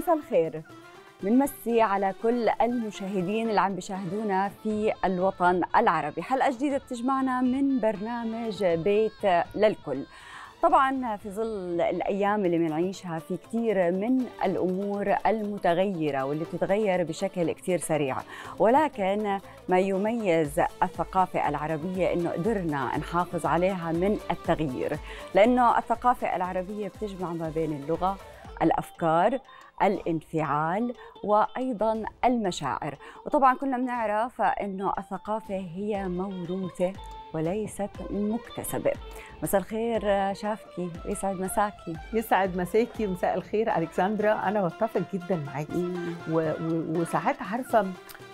مساء الخير بنمسي على كل المشاهدين اللي عم بيشاهدونا في الوطن العربي حلقة جديدة بتجمعنا من برنامج بيت للكل طبعا في ظل الايام اللي بنعيشها في كثير من الامور المتغيره واللي بتتغير بشكل كثير سريع ولكن ما يميز الثقافه العربيه انه قدرنا نحافظ عليها من التغيير لانه الثقافه العربيه بتجمع ما بين اللغه الافكار الانفعال وايضا المشاعر وطبعا كلنا بنعرف انه الثقافه هي موروثه وليست مكتسبة مساء الخير شافكي يسعد مساكي يسعد مساكي مساء الخير ألكسندرا أنا بتفق جدا معاكي و... و... وساعات عارفة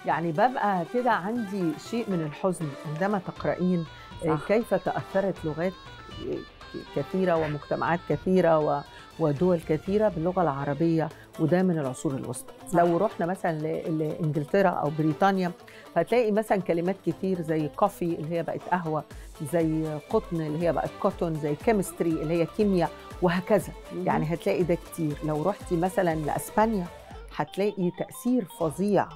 يعني ببقى كده عندي شيء من الحزن عندما تقرأين صح. كيف تأثرت لغات كثيرة ومجتمعات كثيرة و... ودول كثيرة باللغة العربية وده من العصور الوسطى لو رحنا مثلا لإنجلترا أو بريطانيا هتلاقي مثلا كلمات كتير زي كوفي اللي هي بقت قهوة زي قطن اللي هي بقت كوتون زي كيمستري اللي هي كيمياء وهكذا يعني هتلاقي ده كتير لو رحتي مثلا لأسبانيا هتلاقي تأثير فظيع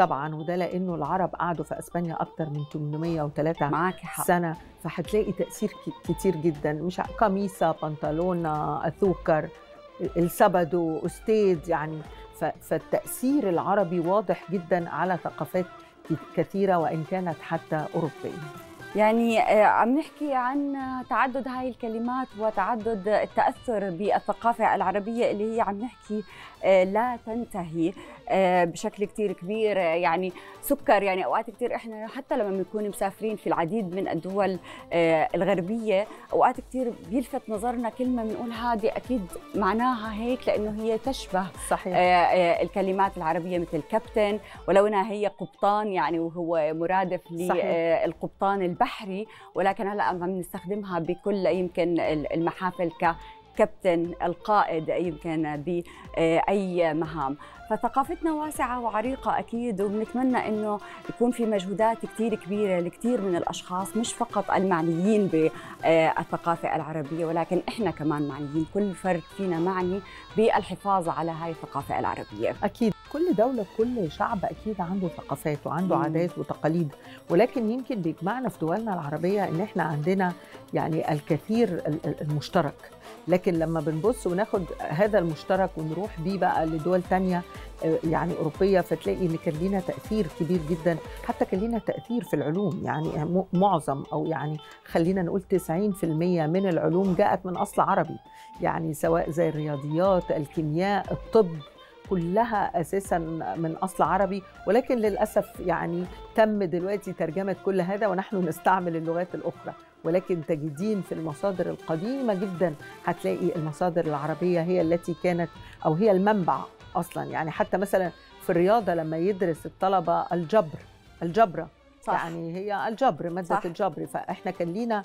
طبعا وده لانه العرب قعدوا في اسبانيا اكتر من 803 معاكي حق. سنه فهتلاقي تاثير كتير جدا مش قميصه بنطلون اثوكر السبدو استيد يعني فالتاثير العربي واضح جدا على ثقافات كثيره وان كانت حتى اوروبيه يعني آه، عم نحكي عن تعدد هاي الكلمات وتعدد التأثر بالثقافة العربية اللي هي عم نحكي آه، لا تنتهي آه، بشكل كثير كبير آه، يعني سكر يعني اوقات كثير احنا حتى لما بنكون مسافرين في العديد من الدول آه، الغربيه اوقات كثير بيلفت نظرنا كلمه بنقول هذه اكيد معناها هيك لانه هي تشبه صحيح. الكلمات العربيه مثل كابتن ولو انها هي قبطان يعني وهو مرادف للقبطان البحري ولكن هلا عم نستخدمها بكل يمكن المحافل ك الكابتن القائد يمكن بأي مهام فثقافتنا واسعة وعريقة أكيد وبنتمنى أنه يكون في مجهودات كثير كبيرة لكثير من الأشخاص مش فقط المعنيين بالثقافة العربية ولكن إحنا كمان معنيين كل فرد فينا معني بالحفاظ على هاي الثقافة العربية أكيد كل دولة كل شعب أكيد عنده ثقافات وعنده عادات وتقاليد ولكن يمكن بيجمعنا في دولنا العربية إن إحنا عندنا يعني الكثير المشترك لكن لما بنبص وناخد هذا المشترك ونروح بيه بقى لدول تانية آه، يعني أوروبية فتلاقي إن كان لينا تأثير كبير جدا حتى كان لينا تأثير في العلوم يعني معظم أو يعني خلينا نقول 90% من العلوم جاءت من أصل عربي يعني سواء زي الرياضيات الكيمياء الطب كلها اساسا من اصل عربي ولكن للاسف يعني تم دلوقتي ترجمه كل هذا ونحن نستعمل اللغات الاخرى ولكن تجدين في المصادر القديمة جدا هتلاقي المصادر العربية هي التي كانت أو هي المنبع أصلا يعني حتى مثلا في الرياضة لما يدرس الطلبة الجبر الجبرة صح. يعني هي الجبر مادة صح. الجبر فإحنا كان لينا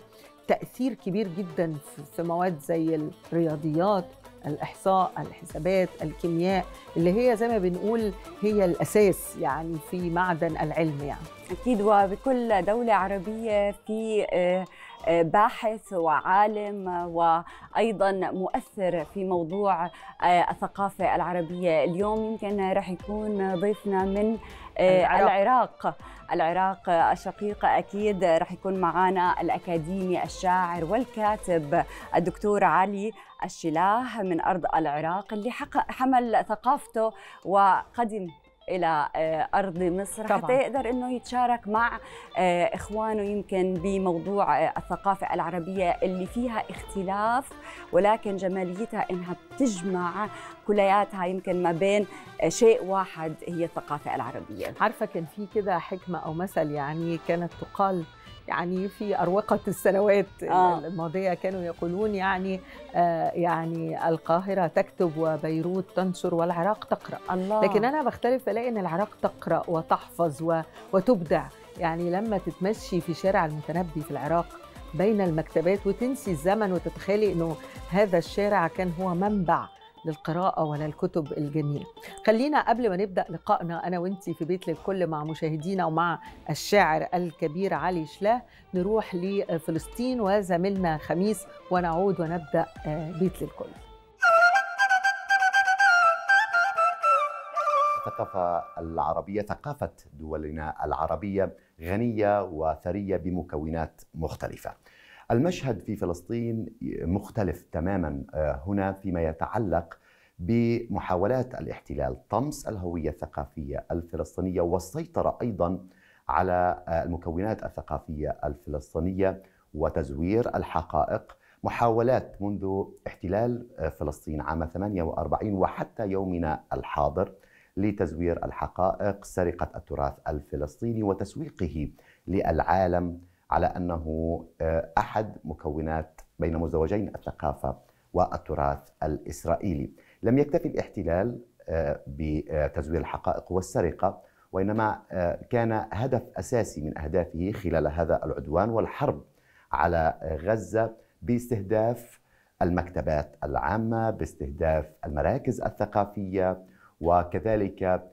تأثير كبير جدا في مواد زي الرياضيات الإحصاء الحسابات الكيمياء اللي هي زي ما بنقول هي الأساس يعني في معدن العلم يعني أكيد وبكل دولة عربية في آه، باحث وعالم وايضا مؤثر في موضوع آه، الثقافه العربيه اليوم يمكن راح يكون ضيفنا من آه، العراق العراق الشقيق أكيد رح يكون معنا الأكاديمي الشاعر والكاتب الدكتور علي الشلاه من أرض العراق اللي حمل ثقافته وقدم الى آه، ارض مصر طبعا. حتى يقدر انه يتشارك مع آه، اخوانه يمكن بموضوع آه، الثقافه العربيه اللي فيها اختلاف ولكن جماليتها انها بتجمع كلياتها يمكن ما بين شيء واحد هي الثقافه العربيه عارفه كان في كده حكمه او مثل يعني كانت تقال يعني في اروقه السنوات آه. الماضيه كانوا يقولون يعني آه يعني القاهره تكتب وبيروت تنشر والعراق تقرا الله. لكن انا بختلف الاقي ان العراق تقرا وتحفظ و... وتبدع يعني لما تتمشي في شارع المتنبي في العراق بين المكتبات وتنسي الزمن وتتخيلي انه هذا الشارع كان هو منبع للقراءة ولا الكتب الجميلة خلينا قبل ما نبدأ لقائنا أنا وإنتي في بيت للكل مع مشاهدينا ومع الشاعر الكبير علي شلاه نروح لفلسطين وزميلنا خميس ونعود ونبدأ آه، بيت للكل الثقافة العربية ثقافة دولنا العربية غنية وثرية بمكونات مختلفة المشهد في فلسطين مختلف تماما آه، هنا فيما يتعلق بمحاولات الاحتلال طمس الهويه الثقافيه الفلسطينيه والسيطره ايضا على آه، المكونات الثقافيه الفلسطينيه وتزوير الحقائق محاولات منذ احتلال آه، فلسطين عام 48 وحتى يومنا الحاضر لتزوير الحقائق سرقه التراث الفلسطيني وتسويقه للعالم على أنه آه، أحد مكونات بين مزدوجين الثقافة والتراث الإسرائيلي لم يكتفي الاحتلال آه، بتزوير الحقائق والسرقة وإنما آه، كان هدف أساسي من أهدافه خلال هذا العدوان والحرب على غزة باستهداف المكتبات العامة باستهداف المراكز الثقافية وكذلك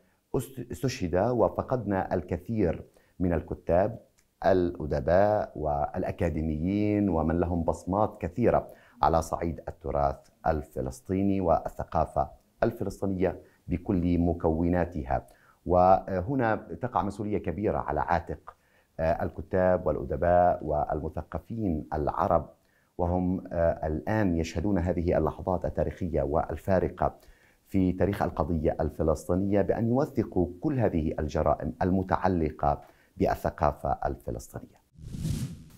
استشهد وفقدنا الكثير من الكتاب الأدباء والأكاديميين ومن لهم بصمات كثيرة على صعيد التراث الفلسطيني والثقافة الفلسطينية بكل مكوناتها وهنا تقع مسؤولية كبيرة على عاتق آه، الكتاب والأدباء والمثقفين العرب وهم آه، الآن يشهدون هذه اللحظات التاريخية والفارقة في تاريخ القضية الفلسطينية بأن يوثقوا كل هذه الجرائم المتعلقة بالثقافة الفلسطينية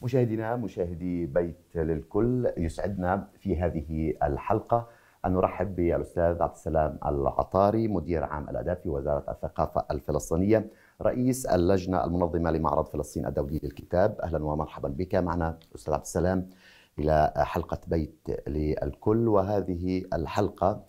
مشاهدينا مشاهدي بيت للكل يسعدنا في هذه الحلقة أن نرحب بالأستاذ عبد السلام العطاري مدير عام الأداب في وزارة الثقافة الفلسطينية رئيس اللجنة المنظمة لمعرض فلسطين الدولي للكتاب أهلا ومرحبا بك معنا أستاذ عبد السلام إلى حلقة بيت للكل وهذه الحلقة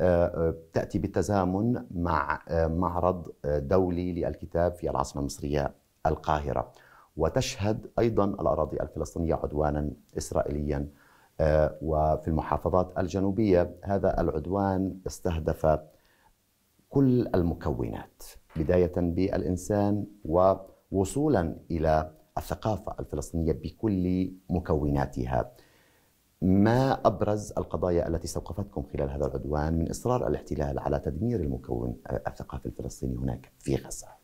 آه، تأتي بالتزامن مع آه، معرض دولي للكتاب في العاصمة المصرية القاهرة وتشهد أيضا الأراضي الفلسطينية عدوانا إسرائيليا آه، وفي المحافظات الجنوبية هذا العدوان استهدف كل المكونات بداية بالإنسان ووصولا إلى الثقافة الفلسطينية بكل مكوناتها ما أبرز القضايا التي استوقفتكم خلال هذا العدوان من إصرار الاحتلال على تدمير المكون آه، الثقافي الفلسطيني هناك في غزة؟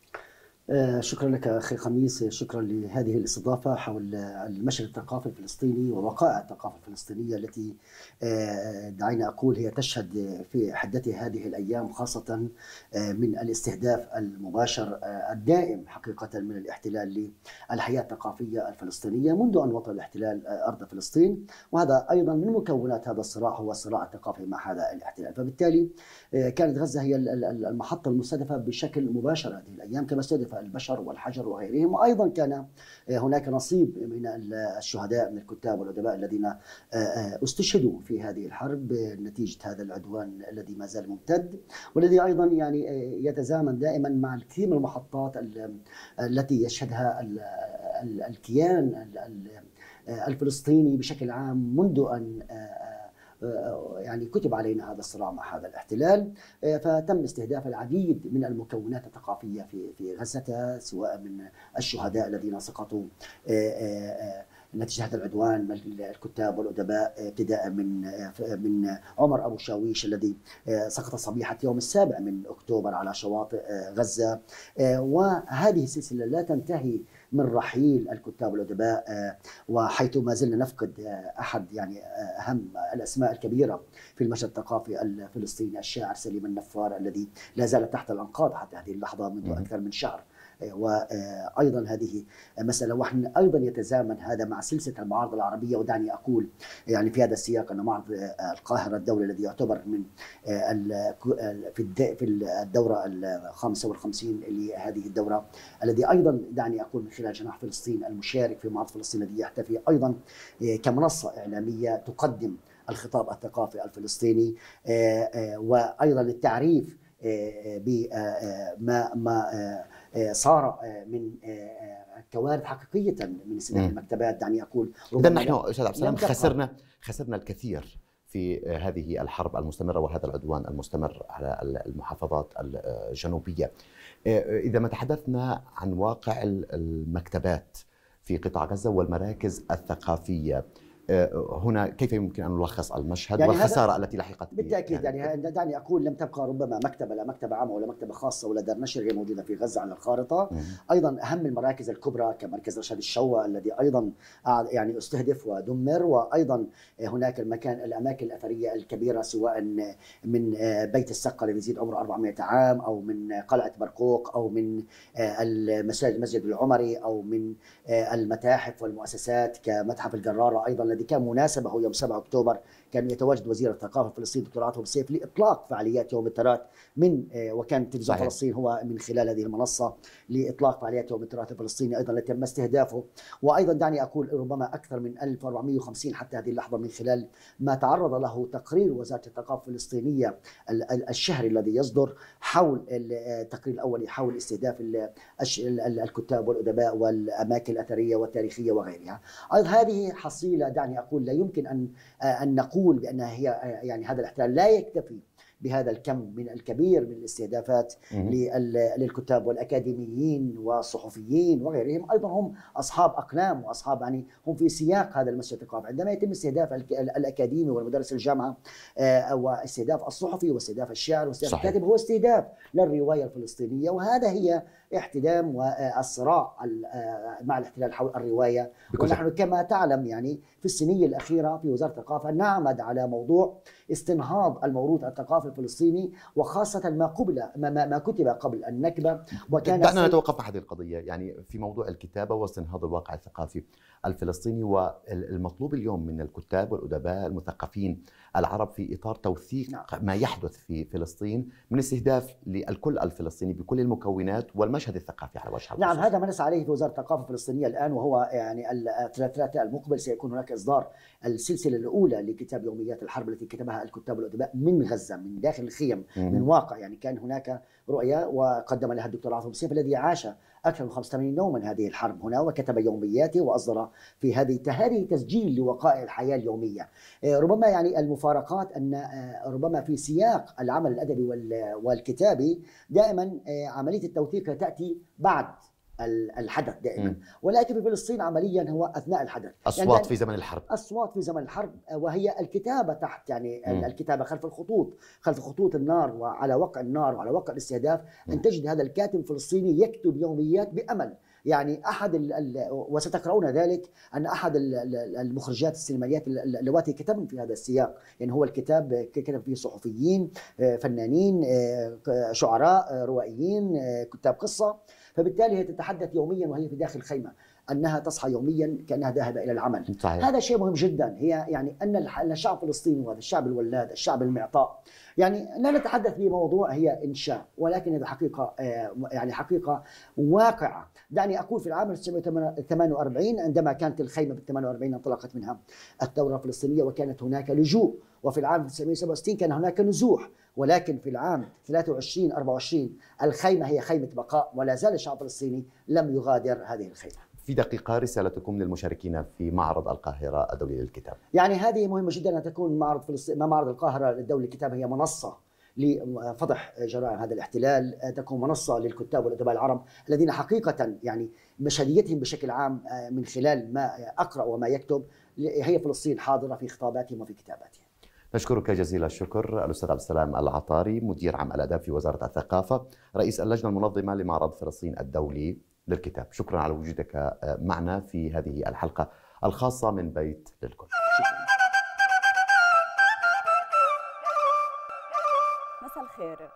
آه، شكرا لك اخي خميس شكرا لهذه الاستضافه حول المشهد الثقافي الفلسطيني ووقائع الثقافه الفلسطينيه التي آه، دعينا اقول هي تشهد في حدتها هذه الايام خاصه آه، من الاستهداف المباشر الدائم حقيقه من الاحتلال للحياه الثقافيه الفلسطينيه منذ ان وطن الاحتلال ارض فلسطين وهذا ايضا من مكونات هذا الصراع هو الصراع الثقافي مع هذا الاحتلال فبالتالي كانت غزه هي المحطه المستهدفه بشكل مباشر هذه الايام كما استهدف البشر والحجر وغيرهم وأيضا كان آه، هناك نصيب من الشهداء من الكتاب والأدباء الذين آه، آه، استشهدوا في هذه الحرب نتيجة هذا العدوان الذي ما زال ممتد والذي أيضا يعني يتزامن دائما مع الكثير من المحطات التي يشهدها الكيان الفلسطيني بشكل عام منذ أن يعني كتب علينا هذا الصراع مع هذا الاحتلال آه، فتم استهداف العديد من المكونات الثقافيه في في غزه سواء من الشهداء الذين سقطوا آه، آه، نتيجه هذا العدوان الكتاب والادباء ابتداء من من عمر ابو شاويش الذي سقط صبيحه يوم السابع من اكتوبر على شواطئ غزه وهذه السلسله لا تنتهي من رحيل الكتاب والادباء آه، وحيث ما زلنا نفقد آه، احد يعني آه، اهم الاسماء الكبيره في المشهد الثقافي الفلسطيني الشاعر سليم النفار الذي لا زال تحت الانقاض حتى هذه اللحظه منذ اكثر من شهر وايضا هذه مساله وحن ايضا يتزامن هذا مع سلسله المعارض العربيه ودعني اقول يعني في هذا السياق ان معرض آه، القاهره الدولي الذي يعتبر من آه، آه، في في الدوره ال 55 لهذه الدوره الذي ايضا دعني اقول من خلال جناح فلسطين المشارك في معرض فلسطين الذي يحتفي ايضا كمنصه اعلاميه تقدم الخطاب الثقافي الفلسطيني وايضا التعريف بما ما صار آه، آه، من آه، كوارث حقيقيه من سلاح المكتبات دعني اقول اذا نحن استاذ عبد السلام خسرنا خسرنا الكثير في هذه الحرب المستمره وهذا العدوان المستمر على المحافظات الجنوبيه. اذا ما تحدثنا عن واقع المكتبات في قطاع غزه والمراكز الثقافيه آه، هنا كيف يمكن ان نلخص المشهد يعني والخساره التي لحقت بالتاكيد يعني, يعني دعني اقول لم تبقى ربما مكتبه لا مكتبه عامه ولا مكتبه خاصه ولا دار نشر غير موجوده في غزه على الخارطه مم. ايضا اهم المراكز الكبرى كمركز رشد الشوا الذي ايضا يعني استهدف ودمر وايضا هناك المكان الاماكن الاثريه الكبيره سواء من آه، بيت السقه الذي يزيد عمره 400 عام او من قلعه برقوق او من آه، المسجد المسجد العمري او من آه، المتاحف والمؤسسات كمتحف الجرارة أيضا الذي كان مناسبة هو يوم 7 أكتوبر كان يتواجد وزير الثقافه الفلسطيني دكتور عاطف السيف لاطلاق فعاليات يوم الثلاث من آه، وكان تلفزيون فلسطين هو من خلال هذه المنصه لاطلاق فعاليات يوم الثلاث الفلسطيني ايضا التي تم استهدافه وايضا دعني اقول ربما اكثر من 1450 حتى هذه اللحظه من خلال ما تعرض له تقرير وزاره الثقافه الفلسطينيه الشهري الذي يصدر حول آه، التقرير الاولي حول استهداف الكتاب والادباء والاماكن الاثريه والتاريخيه وغيرها ايضا هذه حصيله دعني اقول لا يمكن ان آه، ان نقول نقول بانها هي يعني هذا الاحتلال لا يكتفي بهذا الكم من الكبير من الاستهدافات للكتاب والاكاديميين والصحفيين وغيرهم ايضا هم اصحاب اقلام واصحاب يعني هم في سياق هذا المسجد الثقافي عندما يتم استهداف الاكاديمي والمدرس الجامعه آه، واستهداف الصحفي واستهداف الشاعر واستهداف الكاتب هو استهداف للروايه الفلسطينيه وهذا هي احتدام والصراع آه، مع الاحتلال حول الروايه ونحن كما تعلم يعني في السنيه الاخيره في وزاره الثقافه نعمد على موضوع استنهاض الموروث الثقافي الفلسطيني وخاصه ما قبل ما, ما كتب قبل النكبه وكان دعنا نتوقف عن هذه القضيه يعني في موضوع الكتابه واستنهاض الواقع الثقافي الفلسطيني والمطلوب اليوم من الكتاب والأدباء المثقفين العرب في إطار توثيق نعم. ما يحدث في فلسطين من استهداف للكل الفلسطيني بكل المكونات والمشهد الثقافي على وجه نعم هذا ما نسعى عليه في وزارة الثقافة الفلسطينية الآن وهو يعني الثلاثاء المقبل سيكون هناك إصدار السلسلة الأولى لكتاب يوميات الحرب التي كتبها الكتاب والأدباء من غزة من داخل الخيم من واقع يعني كان هناك رؤية وقدم لها الدكتور عاصم سيف الذي عاش أكثر من 85 يوما هذه الحرب هنا وكتب يومياته وأصدر في هذه هذه تسجيل لوقائع الحياة اليومية آه، ربما يعني المفارقات أن آه، ربما في سياق العمل الأدبي والكتابي دائما آه، عملية التوثيق تأتي بعد الحدث دائما م. ولكن في فلسطين عمليا هو اثناء الحدث يعني اصوات يعني في زمن الحرب اصوات في زمن الحرب وهي الكتابه تحت يعني م. الكتابه خلف الخطوط خلف خطوط النار وعلى وقع النار وعلى وقع الاستهداف م. ان تجد هذا الكاتب الفلسطيني يكتب يوميات بامل يعني احد الـ الـ وستقرؤون ذلك ان احد المخرجات السينمائيات اللواتي كتبن في هذا السياق يعني هو الكتاب كتب فيه صحفيين آه، فنانين آه، شعراء آه، روائيين كتاب قصه فبالتالي هي تتحدث يوميا وهي في داخل خيمه انها تصحى يوميا كانها ذاهبه الى العمل صحيح. هذا شيء مهم جدا هي يعني ان الشعب الفلسطيني وهذا الشعب الولاد الشعب المعطاء يعني لا نتحدث بموضوع هي انشاء ولكن هذا حقيقه آه، يعني حقيقه واقعه دعني اقول في العام 1948 عندما كانت الخيمه بال 48 انطلقت منها الثوره الفلسطينيه وكانت هناك لجوء وفي العام 1967 كان هناك نزوح ولكن في العام 23 24 الخيمه هي خيمه بقاء ولا زال الشعب الفلسطيني لم يغادر هذه الخيمه. في دقيقة رسالتكم للمشاركين في معرض القاهرة الدولي للكتاب. يعني هذه مهمة جدا أن تكون معرض فلسطين معرض القاهرة الدولي للكتاب هي منصة لفضح جرائم هذا الاحتلال تكون منصة للكتاب والأدباء العرب الذين حقيقة يعني مشهديتهم بشكل عام آه، من خلال ما أقرأ وما يكتب هي فلسطين حاضرة في خطاباتهم وفي كتاباتهم نشكرك جزيل الشكر الأستاذ عبد السلام العطاري مدير عام الأداب في وزارة الثقافة رئيس اللجنة المنظمة لمعرض فلسطين الدولي للكتاب شكرا على وجودك آه، معنا في هذه الحلقة الخاصة من بيت للكل شكرا. مساء الخير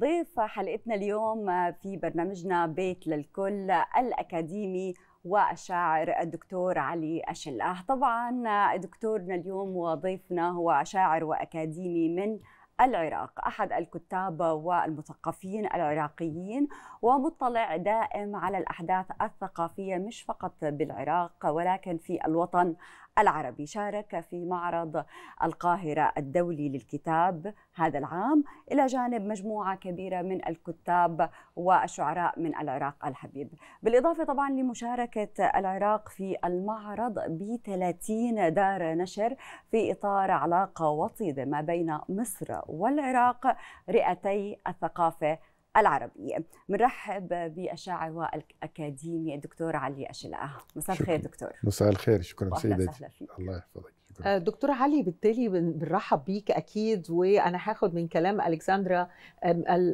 ضيف حلقتنا اليوم آه، في برنامجنا بيت للكل الأكاديمي والشاعر الدكتور علي أشلاه طبعا دكتورنا اليوم وضيفنا هو شاعر وأكاديمي من العراق أحد الكتاب والمثقفين العراقيين ومطلع دائم على الأحداث الثقافية مش فقط بالعراق ولكن في الوطن العربي شارك في معرض القاهرة الدولي للكتاب هذا العام إلى جانب مجموعة كبيرة من الكتاب والشعراء من العراق الحبيب بالإضافة طبعا لمشاركة العراق في المعرض ب 30 دار نشر في إطار علاقة وطيدة ما بين مصر والعراق رئتي الثقافة العربية بنرحب بالشاعر والأكاديمي الدكتور علي أشلاء مساء الخير دكتور مساء الخير شكرا سيدتي الله يحفظك آه، دكتور علي بالتالي بنرحب بيك اكيد وانا هاخد من كلام الكسندرا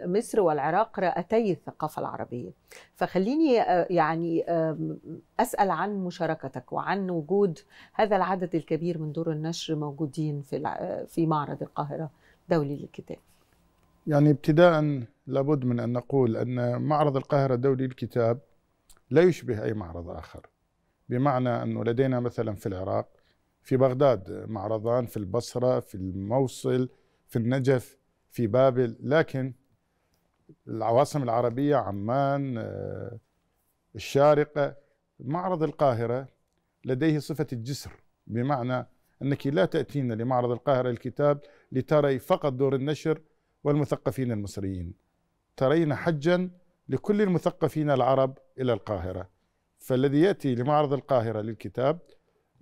مصر والعراق رأتي الثقافه العربيه فخليني آه، يعني اسال عن مشاركتك وعن وجود هذا العدد الكبير من دور النشر موجودين في في معرض القاهره الدولي للكتاب يعني ابتداء لابد من أن نقول أن معرض القاهرة الدولي للكتاب لا يشبه أي معرض آخر بمعنى أنه لدينا مثلا في العراق في بغداد معرضان في البصرة في الموصل في النجف في بابل لكن العواصم العربية عمان آه، الشارقة معرض القاهرة لديه صفة الجسر بمعنى أنك لا تأتين لمعرض القاهرة الكتاب لتري فقط دور النشر والمثقفين المصريين ترين حجا لكل المثقفين العرب إلى القاهرة فالذي يأتي لمعرض القاهرة للكتاب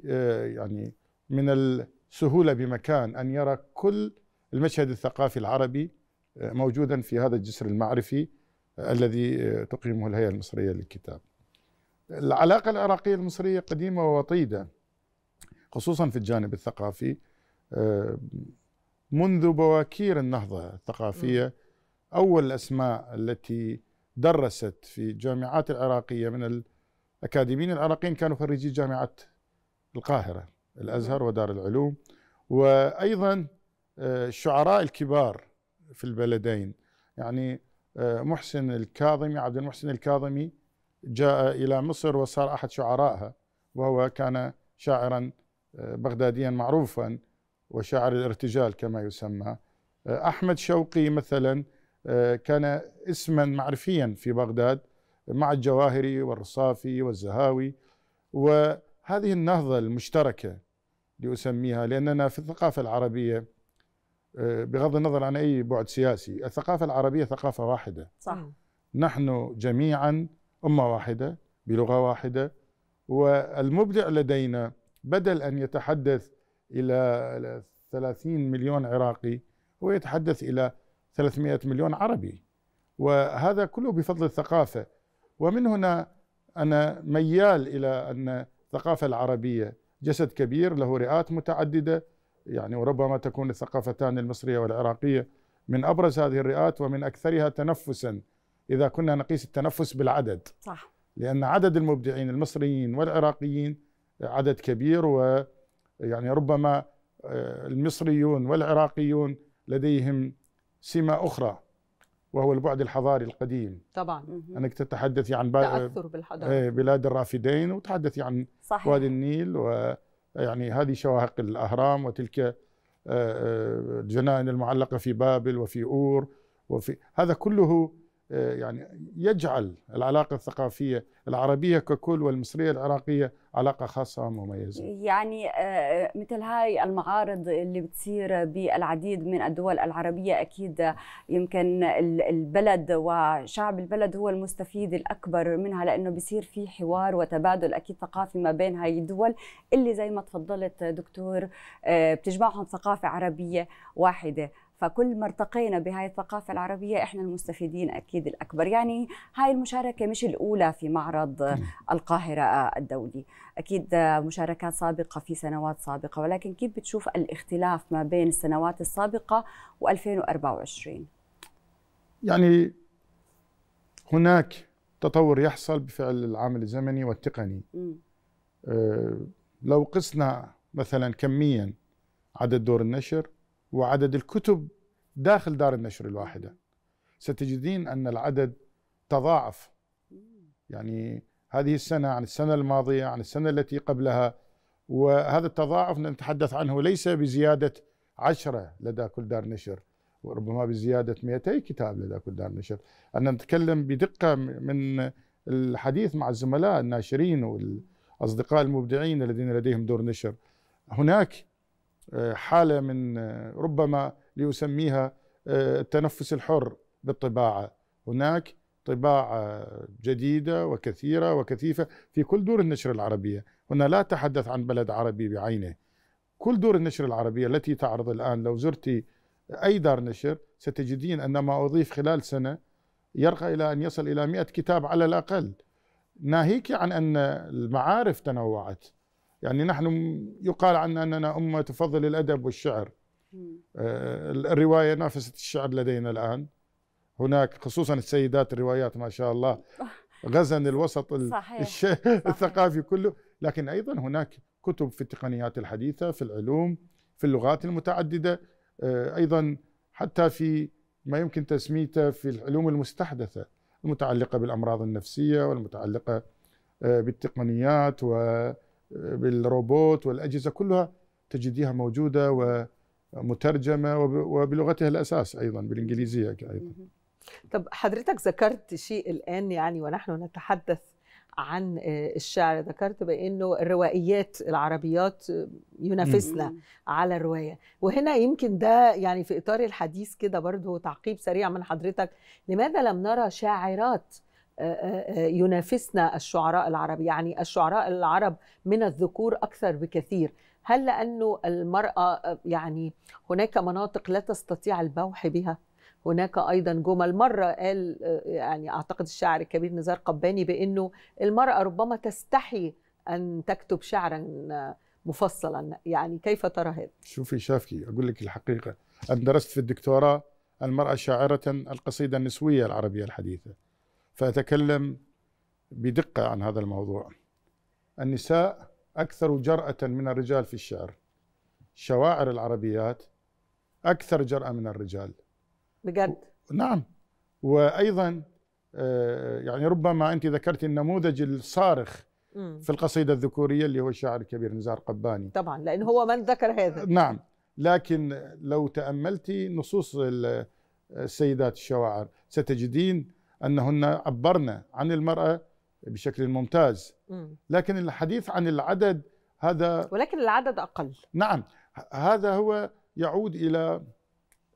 آه، يعني من السهولة بمكان أن يرى كل المشهد الثقافي العربي آه، موجودا في هذا الجسر المعرفي آه، الذي تقيمه الهيئة المصرية للكتاب العلاقة العراقية المصرية قديمة ووطيدة خصوصا في الجانب الثقافي منذ بواكير النهضة الثقافية أول الأسماء التي درست في الجامعات العراقية من الأكاديميين العراقيين كانوا خريجي جامعة القاهرة الأزهر ودار العلوم وأيضا آه، الشعراء الكبار في البلدين يعني آه، محسن الكاظمي عبد المحسن الكاظمي جاء إلى مصر وصار أحد شعرائها وهو كان شاعرا آه، بغداديا معروفا وشعر الارتجال كما يسمى آه، أحمد شوقي مثلا آه، كان اسما معرفيا في بغداد مع الجواهري والرصافي والزهاوي وهذه النهضة المشتركة لأسميها لأننا في الثقافة العربية آه، بغض النظر عن أي بعد سياسي الثقافة العربية ثقافة واحدة صح. نحن جميعا أمة واحدة بلغة واحدة والمبدع لدينا بدل أن يتحدث إلى 30 مليون عراقي هو يتحدث إلى 300 مليون عربي وهذا كله بفضل الثقافة ومن هنا أنا ميال إلى أن الثقافة العربية جسد كبير له رئات متعددة يعني وربما تكون الثقافتان المصرية والعراقية من أبرز هذه الرئات ومن أكثرها تنفسا إذا كنا نقيس التنفس بالعدد صح لأن عدد المبدعين المصريين والعراقيين عدد كبير و يعني ربما آه، المصريون والعراقيون لديهم سمة أخرى وهو البعد الحضاري القديم طبعا أنك تتحدثي عن تأثر بالحضارة. آه، بلاد الرافدين وتحدثي عن صحيح. وادي النيل ويعني هذه شواهق الأهرام وتلك آه، الجنائن المعلقة في بابل وفي أور وفي هذا كله آه، يعني يجعل العلاقة الثقافية العربية ككل والمصرية العراقية علاقة خاصة ومميزة يعني آه، آه، مثل هاي المعارض اللي بتصير بالعديد من الدول العربية أكيد يمكن البلد وشعب البلد هو المستفيد الأكبر منها لأنه بصير في حوار وتبادل أكيد ثقافي ما بين هاي الدول اللي زي ما تفضلت دكتور بتجمعهم ثقافة عربية واحدة فكل ما ارتقينا بهاي الثقافة العربية إحنا المستفيدين أكيد الأكبر يعني هاي المشاركة مش الأولى في معرض القاهرة الدولي أكيد مشاركات سابقة في سنوات سابقة ولكن كيف بتشوف الاختلاف ما بين السنوات السابقة و2024 يعني هناك تطور يحصل بفعل العامل الزمني والتقني أه لو قسنا مثلا كميا عدد دور النشر وعدد الكتب داخل دار النشر الواحدة ستجدين أن العدد تضاعف يعني هذه السنة عن السنة الماضية عن السنة التي قبلها وهذا التضاعف نتحدث عنه ليس بزيادة عشرة لدى كل دار نشر وربما بزيادة 200 كتاب لدى كل دار نشر أنا نتكلم بدقة من الحديث مع الزملاء الناشرين والأصدقاء المبدعين الذين لديهم دور نشر هناك آه، حالة من آه، ربما ليسميها آه، التنفس الحر بالطباعة هناك طباعة جديدة وكثيرة وكثيفة في كل دور النشر العربية هنا لا أتحدث عن بلد عربي بعينه كل دور النشر العربية التي تعرض الآن لو زرت أي دار نشر ستجدين أن ما أضيف خلال سنة يرقى إلى أن يصل إلى مئة كتاب على الأقل ناهيك عن أن المعارف تنوعت يعني نحن يقال عنا أننا أمة تفضل الأدب والشعر آه، الرواية نافست الشعر لدينا الآن هناك خصوصا السيدات الروايات ما شاء الله غزن الوسط صحيح. صحيح. الثقافي كله لكن أيضا هناك كتب في التقنيات الحديثة في العلوم في اللغات المتعددة آه، أيضا حتى في ما يمكن تسميته في العلوم المستحدثة المتعلقة بالأمراض النفسية والمتعلقة آه، بالتقنيات و بالروبوت والاجهزه كلها تجديها موجوده ومترجمه وبلغتها الاساس ايضا بالانجليزيه ايضا. طب حضرتك ذكرت شيء الان يعني ونحن نتحدث عن آه، الشعر ذكرت بانه الروائيات العربيات ينافسنا على الروايه وهنا يمكن ده يعني في اطار الحديث كده برضه تعقيب سريع من حضرتك لماذا لم نرى شاعرات ينافسنا الشعراء العرب يعني الشعراء العرب من الذكور أكثر بكثير هل لأنه المرأة يعني هناك مناطق لا تستطيع البوح بها هناك ايضا جمل مره قال يعني اعتقد الشاعر الكبير نزار قباني بانه المراه ربما تستحي ان تكتب شعرا مفصلا يعني كيف ترى هذا؟ شوفي شافكي اقول لك الحقيقه انا درست في الدكتوراه المراه شاعره القصيده النسويه العربيه الحديثه فأتكلم بدقة عن هذا الموضوع النساء أكثر جرأة من الرجال في الشعر شواعر العربيات أكثر جرأة من الرجال بجد نعم وأيضا آه، يعني ربما أنت ذكرت النموذج الصارخ في القصيدة الذكورية اللي هو الشاعر الكبير نزار قباني طبعا لأن هو من ذكر هذا نعم لكن لو تأملت نصوص السيدات آه، الشواعر ستجدين انهن عبرن عن المراه بشكل ممتاز لكن الحديث عن العدد هذا ولكن العدد اقل نعم هذا هو يعود الى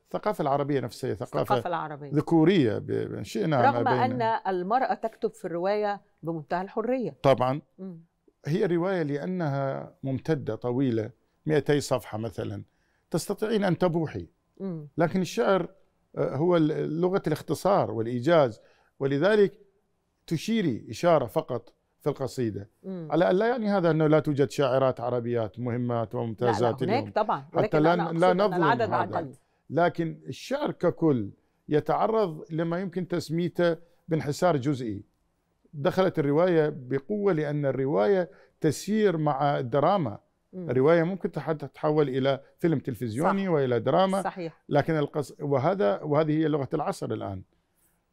الثقافة العربية نفسها ثقافة العربية. ذكورية إن شئنا رغم بين... أن المرأة تكتب في الرواية بمنتهى الحرية طبعا م. هي رواية لأنها ممتدة طويلة 200 صفحة مثلا تستطيعين أن تبوحي م. لكن الشعر آه، هو لغة الاختصار والإيجاز ولذلك تشيري إشارة فقط في القصيدة مم. على أن لا يعني هذا أنه لا توجد شاعرات عربيات مهمات وممتازات لا, لا هناك طبعا حتى لا, لا نظلم العدد هذا. عقل. لكن الشعر ككل يتعرض لما يمكن تسميته بانحسار جزئي دخلت الرواية بقوة لأن الرواية تسير مع الدراما مم. الرواية ممكن تتحول إلى فيلم تلفزيوني صح. وإلى دراما صحيح. لكن القص... وهذا وهذه هي لغة العصر الآن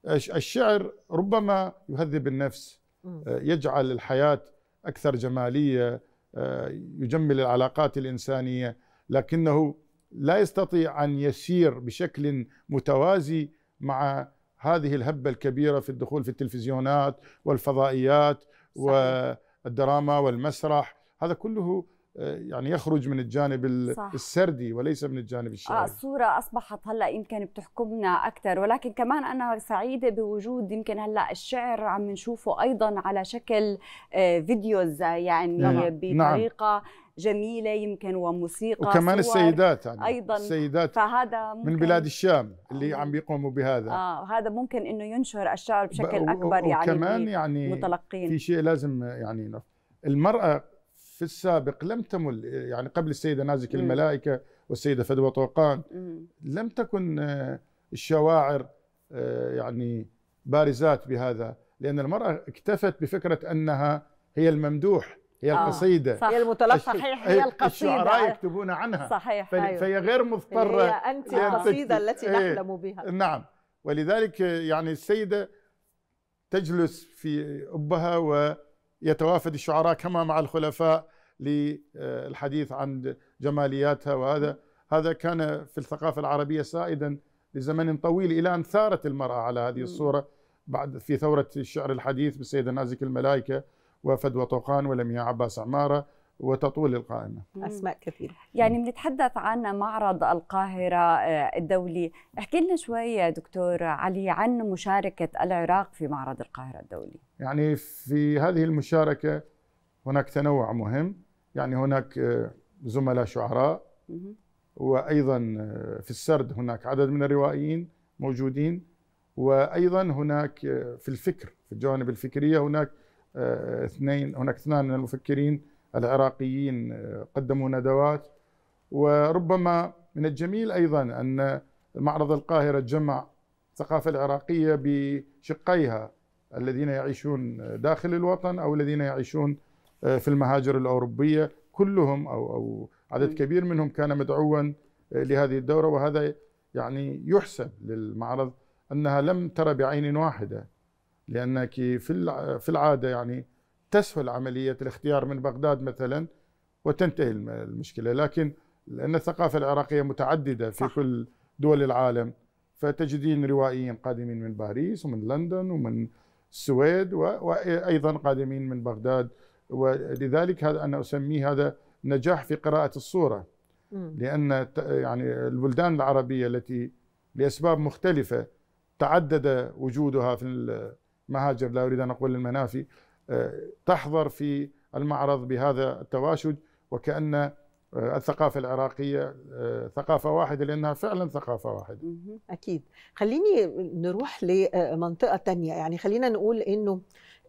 الشعر ربما يهذب النفس آه، يجعل الحياة أكثر جمالية آه، يجمل العلاقات الإنسانية لكنه لا يستطيع أن يسير بشكل متوازي مع هذه الهبة الكبيرة في الدخول في التلفزيونات والفضائيات صحيح. والدراما والمسرح هذا كله آه، يعني يخرج من الجانب صح. السردي وليس من الجانب الشعبي آه الصورة أصبحت هلأ يمكن بتحكمنا أكثر ولكن كمان أنا سعيدة بوجود يمكن هلأ الشعر عم نشوفه أيضا على شكل آه، فيديوز يعني نعم. نعم. بطريقة نعم. جميلة يمكن وموسيقى وكمان السيدات يعني أيضا السيدات فهذا ممكن من بلاد الشام اللي آه. عم بيقوموا بهذا آه هذا ممكن أنه ينشر الشعر بشكل أكبر يعني وكمان يعني في شيء لازم يعني المرأة في السابق لم تمل يعني قبل السيده نازك الملائكه والسيده فدوى طوقان لم تكن آه، الشواعر آه، يعني بارزات بهذا لان المراه اكتفت بفكره انها هي الممدوح هي آه القصيده صح. هي المتلقى صحيح هي القصيده الشعراء يكتبون عنها صحيح فهي, أيوه. فهي غير مضطره هي انت القصيده التي إيه. نحلم بها نعم ولذلك آه، يعني السيده تجلس في ابها و يتوافد الشعراء كما مع الخلفاء للحديث عن جمالياتها وهذا هذا كان في الثقافة العربية سائدا لزمن طويل إلى أن ثارت المرأة على هذه الصورة بعد في ثورة الشعر الحديث بالسيدة نازك الملائكة وفدوى طوقان ولمياء عباس عمارة وتطول القائمة أسماء كثيرة يعني بنتحدث عن معرض القاهرة آه، الدولي احكي لنا شوي دكتور علي عن مشاركة العراق في معرض القاهرة الدولي يعني في هذه المشاركة هناك تنوع مهم يعني هناك آه، زملاء شعراء وأيضا آه، في السرد هناك عدد من الروائيين موجودين وأيضا هناك في الفكر في الجوانب الفكرية هناك اثنين هناك اثنان من المفكرين العراقيين آه، قدموا ندوات وربما من الجميل أيضا أن معرض القاهرة جمع الثقافة العراقية بشقيها الذين يعيشون داخل الوطن أو الذين يعيشون آه، في المهاجر الأوروبية كلهم أو, أو عدد كبير منهم كان مدعوا آه، لهذه الدورة وهذا يعني يحسب للمعرض أنها لم ترى بعين واحدة لأنك في العادة يعني تسهل عملية الاختيار من بغداد مثلا وتنتهي المشكلة لكن لأن الثقافة العراقية متعددة في صح. كل دول العالم فتجدين روائيين قادمين من باريس ومن لندن ومن السويد وأيضا قادمين من بغداد ولذلك هذا أنا أسميه هذا نجاح في قراءة الصورة لأن يعني البلدان العربية التي لأسباب مختلفة تعدد وجودها في المهاجر لا أريد أن أقول المنافي تحضر في المعرض بهذا التواشد وكأن آه، الثقافة العراقية آه، ثقافة واحدة لأنها فعلا ثقافة واحدة أكيد خليني نروح لمنطقة تانية يعني خلينا نقول أنه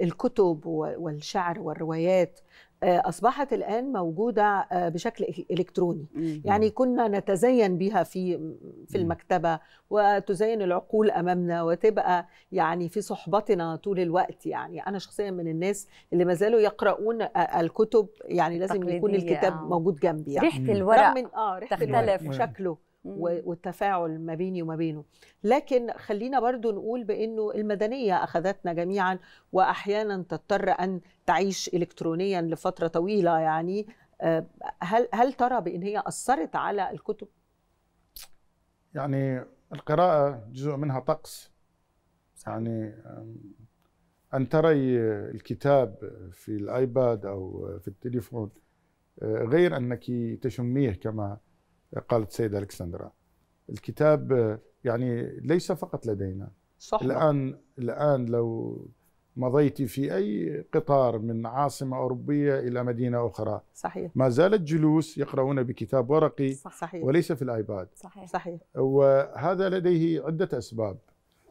الكتب والشعر والروايات آه، اصبحت الان موجوده آه، بشكل الكتروني يعني كنا نتزين بها في في المكتبه وتزين العقول امامنا وتبقى يعني في صحبتنا طول الوقت يعني انا شخصيا من الناس اللي ما زالوا يقرؤون الكتب يعني لازم يكون الكتاب آه. موجود جنبي يعني ريحه الورق رغم اه ريحه تختلف شكله والتفاعل ما بيني وما بينه لكن خلينا برضو نقول بأنه المدنية أخذتنا جميعا وأحيانا تضطر أن تعيش إلكترونيا لفترة طويلة يعني آه، هل, هل ترى بأن هي أثرت على الكتب؟ يعني القراءة جزء منها طقس يعني أن تري الكتاب في الآيباد أو في التليفون آه، غير أنك تشميه كما قالت السيدة الكسندرا الكتاب آه، يعني ليس فقط لدينا صح الآن الآن لو مضيت في أي قطار من عاصمة أوروبية إلى مدينة أخرى صحيح ما زال الجلوس يقرؤون بكتاب ورقي صحيح وليس في الآيباد صحيح صحيح وهذا لديه عدة أسباب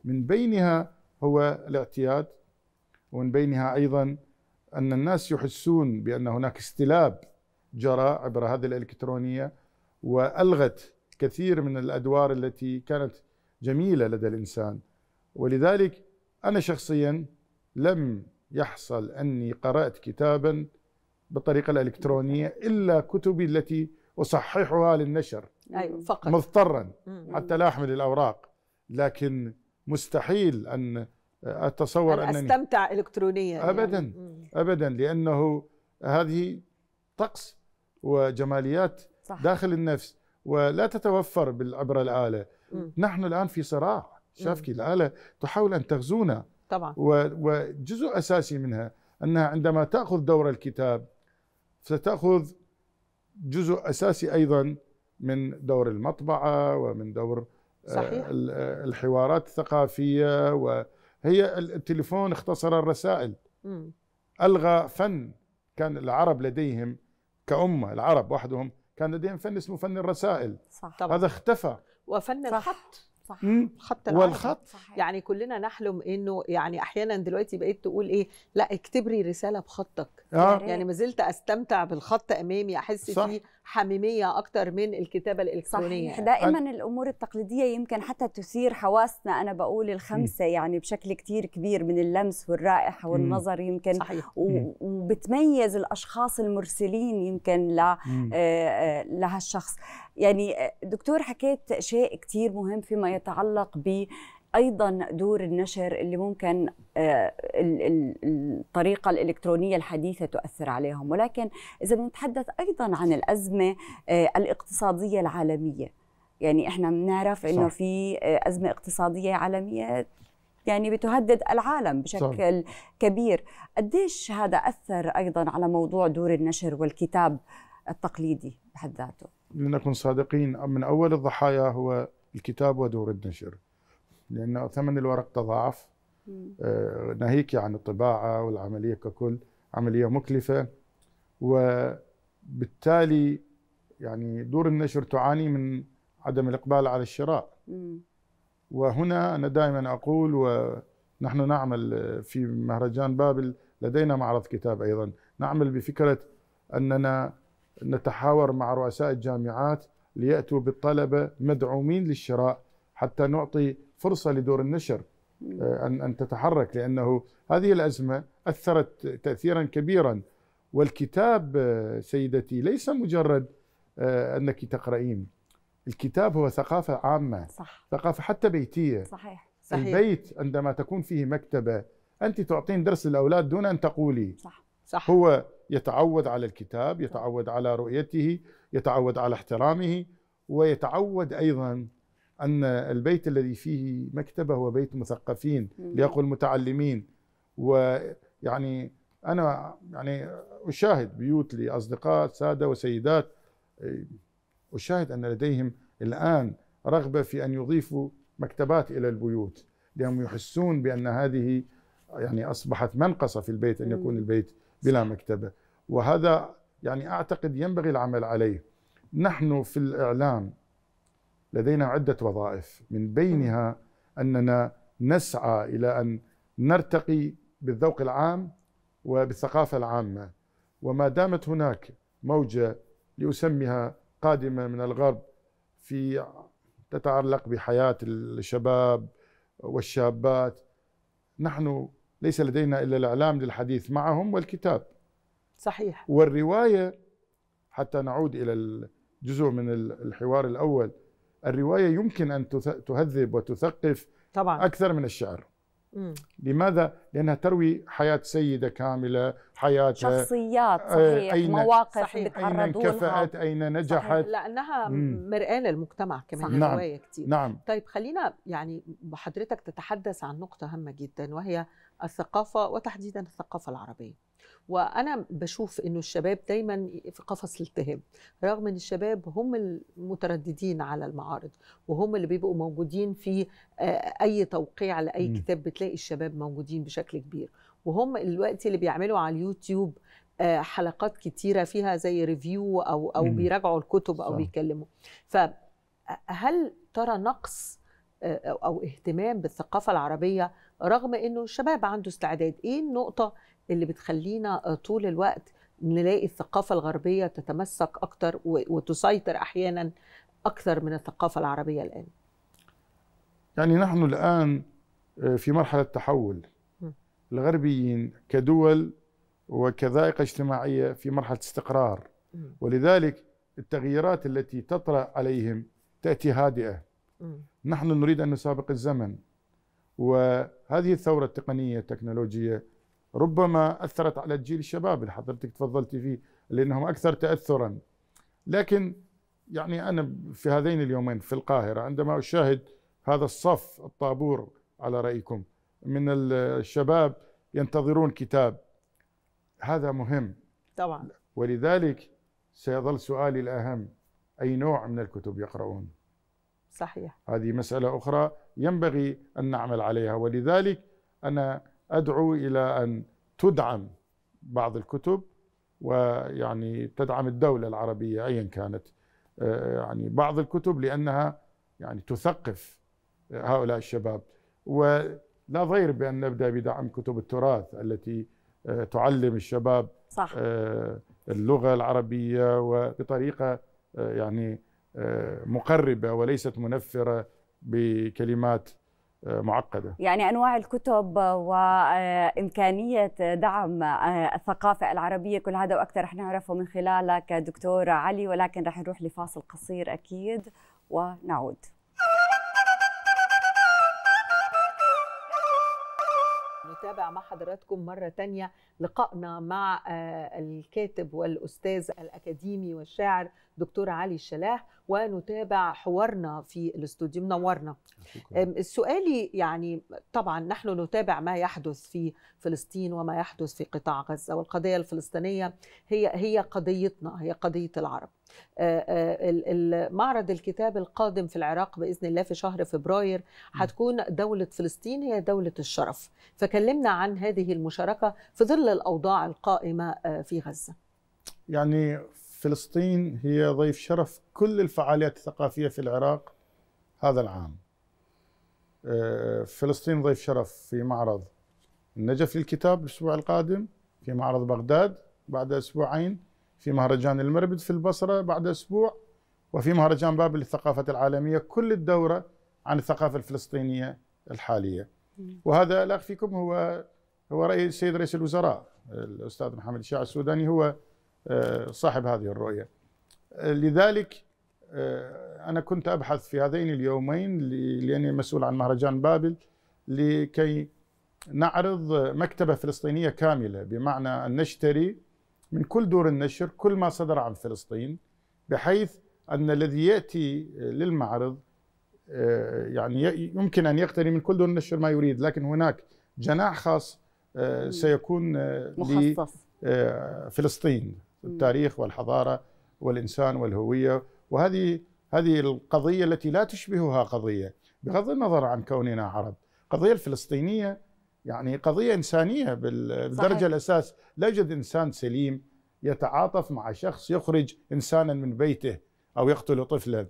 من بينها هو الاعتياد ومن بينها أيضا أن الناس يحسون بأن هناك استلاب جرى عبر هذه الإلكترونية والغت كثير من الادوار التي كانت جميله لدى الانسان ولذلك انا شخصيا لم يحصل اني قرات كتابا بالطريقه الالكترونيه الا كتبي التي اصححها للنشر ايوه فقط مضطرا حتى لا احمل الاوراق لكن مستحيل ان اتصور أن انني استمتع الكترونيا يعني. ابدا يعني. ابدا لانه هذه طقس وجماليات صح. داخل النفس ولا تتوفر عبر الآلة م. نحن الآن في صراع شافكي الآلة تحاول أن تغزونا طبعا وجزء أساسي منها أنها عندما تأخذ دور الكتاب ستأخذ جزء أساسي أيضا من دور المطبعة ومن دور آه، صحيح. آه، الحوارات الثقافية وهي التليفون اختصر الرسائل م. ألغى فن كان العرب لديهم كأمة العرب وحدهم كان لديهم فن اسمه فن الرسائل صح. طبعا. هذا اختفى وفن صح. الخط صح خط والخط يعني كلنا نحلم انه يعني احيانا دلوقتي بقيت تقول ايه لا اكتبري رساله بخطك آه. يعني ما زلت استمتع بالخط امامي احس صح. فيه حميميه اكتر من الكتابه الالكترونيه صحيح دائما أ... الامور التقليديه يمكن حتى تثير حواسنا انا بقول الخمسه م. يعني بشكل كثير كبير من اللمس والرائحه والنظر يمكن صحيح. و... وبتميز الاشخاص المرسلين يمكن ل آه،, آه لهالشخص يعني آه، دكتور حكيت شيء كثير مهم فيما يتعلق ب ايضا دور النشر اللي ممكن آه، الطريقه الالكترونيه الحديثه تؤثر عليهم ولكن اذا بنتحدث ايضا عن الازمه آه، الاقتصاديه العالميه يعني احنا بنعرف انه في آه، ازمه اقتصاديه عالميه يعني بتهدد العالم بشكل صح. كبير قديش هذا اثر ايضا على موضوع دور النشر والكتاب التقليدي بحد ذاته لنكن صادقين من اول الضحايا هو الكتاب ودور النشر لانه ثمن الورق تضاعف آه، ناهيك عن يعني الطباعه والعمليه ككل عمليه مكلفه وبالتالي يعني دور النشر تعاني من عدم الاقبال على الشراء وهنا انا دائما اقول ونحن نعمل في مهرجان بابل لدينا معرض كتاب ايضا نعمل بفكره اننا نتحاور مع رؤساء الجامعات لياتوا بالطلبه مدعومين للشراء حتى نعطي فرصه لدور النشر آه، ان ان تتحرك لانه هذه الازمه اثرت تاثيرا كبيرا والكتاب آه، سيدتي ليس مجرد آه، انك تقرأين الكتاب هو ثقافه عامه صح. ثقافه حتى بيتيه صحيح. صحيح البيت عندما تكون فيه مكتبه انت تعطين درس للاولاد دون ان تقولي صح صح هو يتعود على الكتاب يتعود على رؤيته يتعود على احترامه ويتعود ايضا أن البيت الذي فيه مكتبة هو بيت مثقفين ليقل متعلمين ويعني أنا يعني أشاهد بيوت لأصدقاء سادة وسيدات أشاهد أن لديهم الآن رغبة في أن يضيفوا مكتبات إلى البيوت لأنهم يحسون بأن هذه يعني أصبحت منقصة في البيت أن يكون البيت بلا مكتبة وهذا يعني أعتقد ينبغي العمل عليه نحن في الإعلام لدينا عدة وظائف من بينها أننا نسعى إلى أن نرتقي بالذوق العام وبالثقافة العامة وما دامت هناك موجة لأسميها قادمة من الغرب في تتعلق بحياة الشباب والشابات نحن ليس لدينا إلا الإعلام للحديث معهم والكتاب صحيح والرواية حتى نعود إلى الجزء من الحوار الأول الرواية يمكن أن تهذب وتثقف طبعا. أكثر من الشعر مم. لماذا؟ لأنها تروي حياة سيدة كاملة حياتها آه، شخصيات آه، صحيح أين مواقف صحيح. أين انكفأت أين نجحت صحيح. لأنها مرآة للمجتمع كمان نعم. رواية كتير نعم. طيب خلينا يعني حضرتك تتحدث عن نقطة هامة جدا وهي الثقافة وتحديدا الثقافة العربية وانا بشوف انه الشباب دايما في قفص الاتهام رغم ان الشباب هم المترددين على المعارض وهم اللي بيبقوا موجودين في آه، اي توقيع لاي م. كتاب بتلاقي الشباب موجودين بشكل كبير وهم الوقت اللي بيعملوا على اليوتيوب آه، حلقات كتيرة فيها زي ريفيو أو أو بيراجعوا الكتب أو صح. بيتكلموا فهل ترى نقص آه، أو اهتمام بالثقافة العربية رغم إنه الشباب عنده استعداد إيه النقطة اللي بتخلينا آه، طول الوقت نلاقي الثقافة الغربية تتمسك أكتر وتسيطر أحيانا أكثر من الثقافة العربية الآن يعني نحن الآن آه، في مرحلة تحول الغربيين كدول وكذائقة اجتماعية في مرحلة استقرار ولذلك التغييرات التي تطرأ عليهم تأتي هادئة نحن نريد أن نسابق الزمن وهذه الثورة التقنية التكنولوجية ربما أثرت على الجيل الشباب اللي حضرتك تفضلتي فيه لأنهم أكثر تأثرا لكن يعني أنا في هذين اليومين في القاهرة عندما أشاهد هذا الصف الطابور على رأيكم من الشباب ينتظرون كتاب هذا مهم طبعا ولذلك سيظل سؤالي الأهم أي نوع من الكتب يقرؤون صحيح هذه مسألة أخرى ينبغي أن نعمل عليها ولذلك أنا أدعو إلى أن تدعم بعض الكتب ويعني تدعم الدولة العربية أيا كانت آه، يعني بعض الكتب لأنها يعني تثقف هؤلاء الشباب ولا ضير بأن نبدأ بدعم كتب التراث التي آه، تعلم الشباب صح. آه، اللغة العربية وبطريقة يعني مقربة وليست منفرة بكلمات معقده يعني انواع الكتب وامكانيه دعم آه، الثقافه العربيه كل هذا واكثر رح نعرفه من خلالك دكتور علي ولكن رح نروح لفاصل قصير اكيد ونعود نتابع مع حضراتكم مرة تانية لقائنا مع آه، الكاتب والأستاذ الأكاديمي والشاعر دكتور علي الشلاح ونتابع حوارنا في الاستوديو منورنا آه، سؤالي يعني طبعا نحن نتابع ما يحدث في فلسطين وما يحدث في قطاع غزة والقضية الفلسطينية هي هي قضيتنا هي قضية العرب آه، آه، معرض الكتاب القادم في العراق باذن الله في شهر فبراير هتكون دوله فلسطين هي دوله الشرف فكلمنا عن هذه المشاركه في ظل الاوضاع القائمه في غزه يعني فلسطين هي ضيف شرف كل الفعاليات الثقافية في العراق هذا العام آه، فلسطين ضيف شرف في معرض النجف للكتاب الأسبوع القادم في معرض بغداد بعد أسبوعين في مهرجان المربد في البصرة بعد أسبوع وفي مهرجان بابل للثقافة العالمية كل الدورة عن الثقافة الفلسطينية الحالية وهذا لا أخفيكم هو هو رأي سيد رئيس الوزراء الأستاذ محمد الشاع السوداني هو صاحب هذه الرؤية لذلك آه، أنا كنت أبحث في هذين اليومين لأني مسؤول عن مهرجان بابل لكي نعرض مكتبة فلسطينية كاملة بمعنى أن نشتري من كل دور النشر كل ما صدر عن فلسطين بحيث أن الذي يأتي للمعرض آه، يعني يمكن أن يقتني من كل دور النشر ما يريد لكن هناك جناح خاص آه، سيكون مخصص فلسطين التاريخ والحضاره والانسان والهويه وهذه هذه القضيه التي لا تشبهها قضيه بغض النظر عن كوننا عرب القضيه الفلسطينيه يعني قضيه انسانيه بالدرجه صحيح. الاساس لا يوجد انسان سليم يتعاطف مع شخص يخرج انسانا من بيته او يقتل طفلا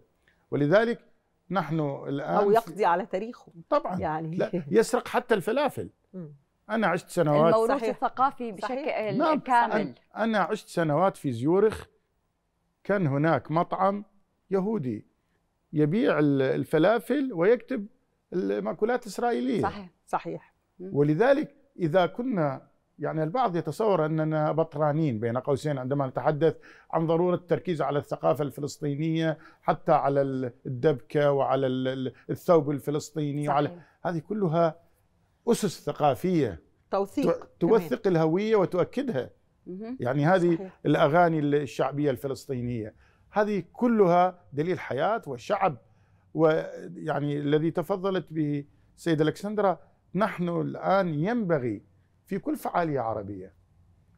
ولذلك نحن الان او يقضي على تاريخه طبعا يعني لا يسرق حتى الفلافل انا عشت سنوات الموروث الثقافي بشكل نعم. كامل نعم. انا عشت سنوات في زيورخ كان هناك مطعم يهودي يبيع الفلافل ويكتب المأكولات الإسرائيلية صحيح صحيح ولذلك إذا كنا يعني البعض يتصور أننا بطرانين بين قوسين عندما نتحدث عن ضرورة التركيز على الثقافة الفلسطينية حتى على الدبكة وعلى الثوب الفلسطيني صحيح. وعلى هذه كلها أسس ثقافية توثيق توثق كمان. الهوية وتؤكدها يعني هذه صحيح. الأغاني الشعبية الفلسطينية هذه كلها دليل حياة وشعب ويعني الذي تفضلت به سيد الكسندرا نحن الآن ينبغي في كل فعالية عربية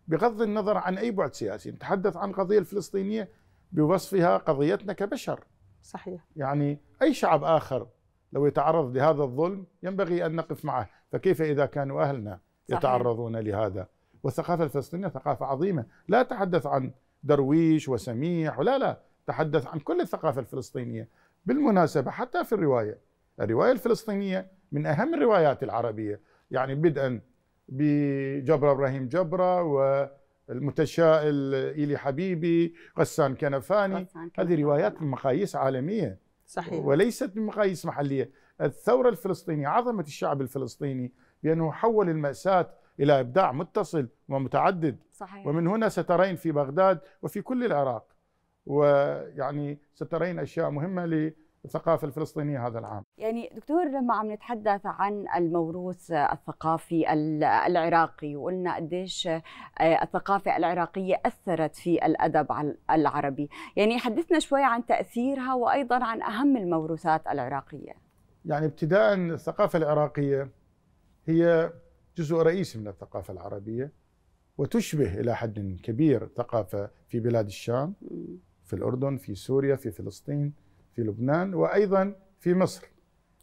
بغض النظر عن أي بعد سياسي نتحدث عن القضية الفلسطينية بوصفها قضيتنا كبشر صحيح يعني أي شعب آخر لو يتعرض لهذا الظلم ينبغي أن نقف معه فكيف إذا كانوا أهلنا يتعرضون صحيح. لهذا والثقافة الفلسطينية ثقافة عظيمة لا أتحدث عن درويش وسميح ولا لا تحدث عن كل الثقافة الفلسطينية بالمناسبة حتى في الرواية الرواية الفلسطينية من أهم الروايات العربية يعني بدءا بجبر إبراهيم جبرة والمتشائل إيلي حبيبي غسان كنفاني هذه روايات مقاييس عالمية صحيح. وليست بمقاييس محلية الثورة الفلسطينية عظمة الشعب الفلسطيني بأنه حول المأساة إلى إبداع متصل ومتعدد صحيح. ومن هنا سترين في بغداد وفي كل العراق ويعني سترين أشياء مهمة الثقافه الفلسطينيه هذا العام. يعني دكتور لما عم نتحدث عن الموروث الثقافي العراقي وقلنا قديش آه، الثقافه العراقيه اثرت في الادب العربي، يعني حدثنا شوي عن تاثيرها وايضا عن اهم الموروثات العراقيه. يعني ابتداء الثقافه العراقيه هي جزء رئيسي من الثقافه العربيه وتشبه الى حد كبير ثقافه في بلاد الشام في الاردن في سوريا في فلسطين في لبنان وأيضا في مصر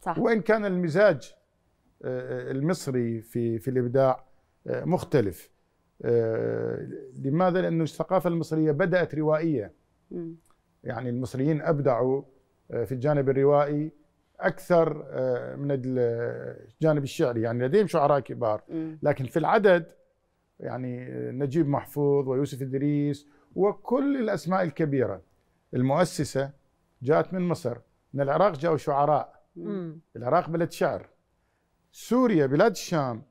صح. وإن كان المزاج آه، آه، المصري في في الإبداع آه، مختلف لماذا؟ لأن الثقافة المصرية بدأت روائية يعني المصريين أبدعوا في الجانب الروائي أكثر من الجانب الشعري يعني لديهم شعراء كبار لكن في العدد يعني نجيب محفوظ ويوسف إدريس وكل الأسماء الكبيرة المؤسسة جاءت من مصر من العراق جاءوا شعراء مم. العراق بلد شعر سوريا بلاد الشام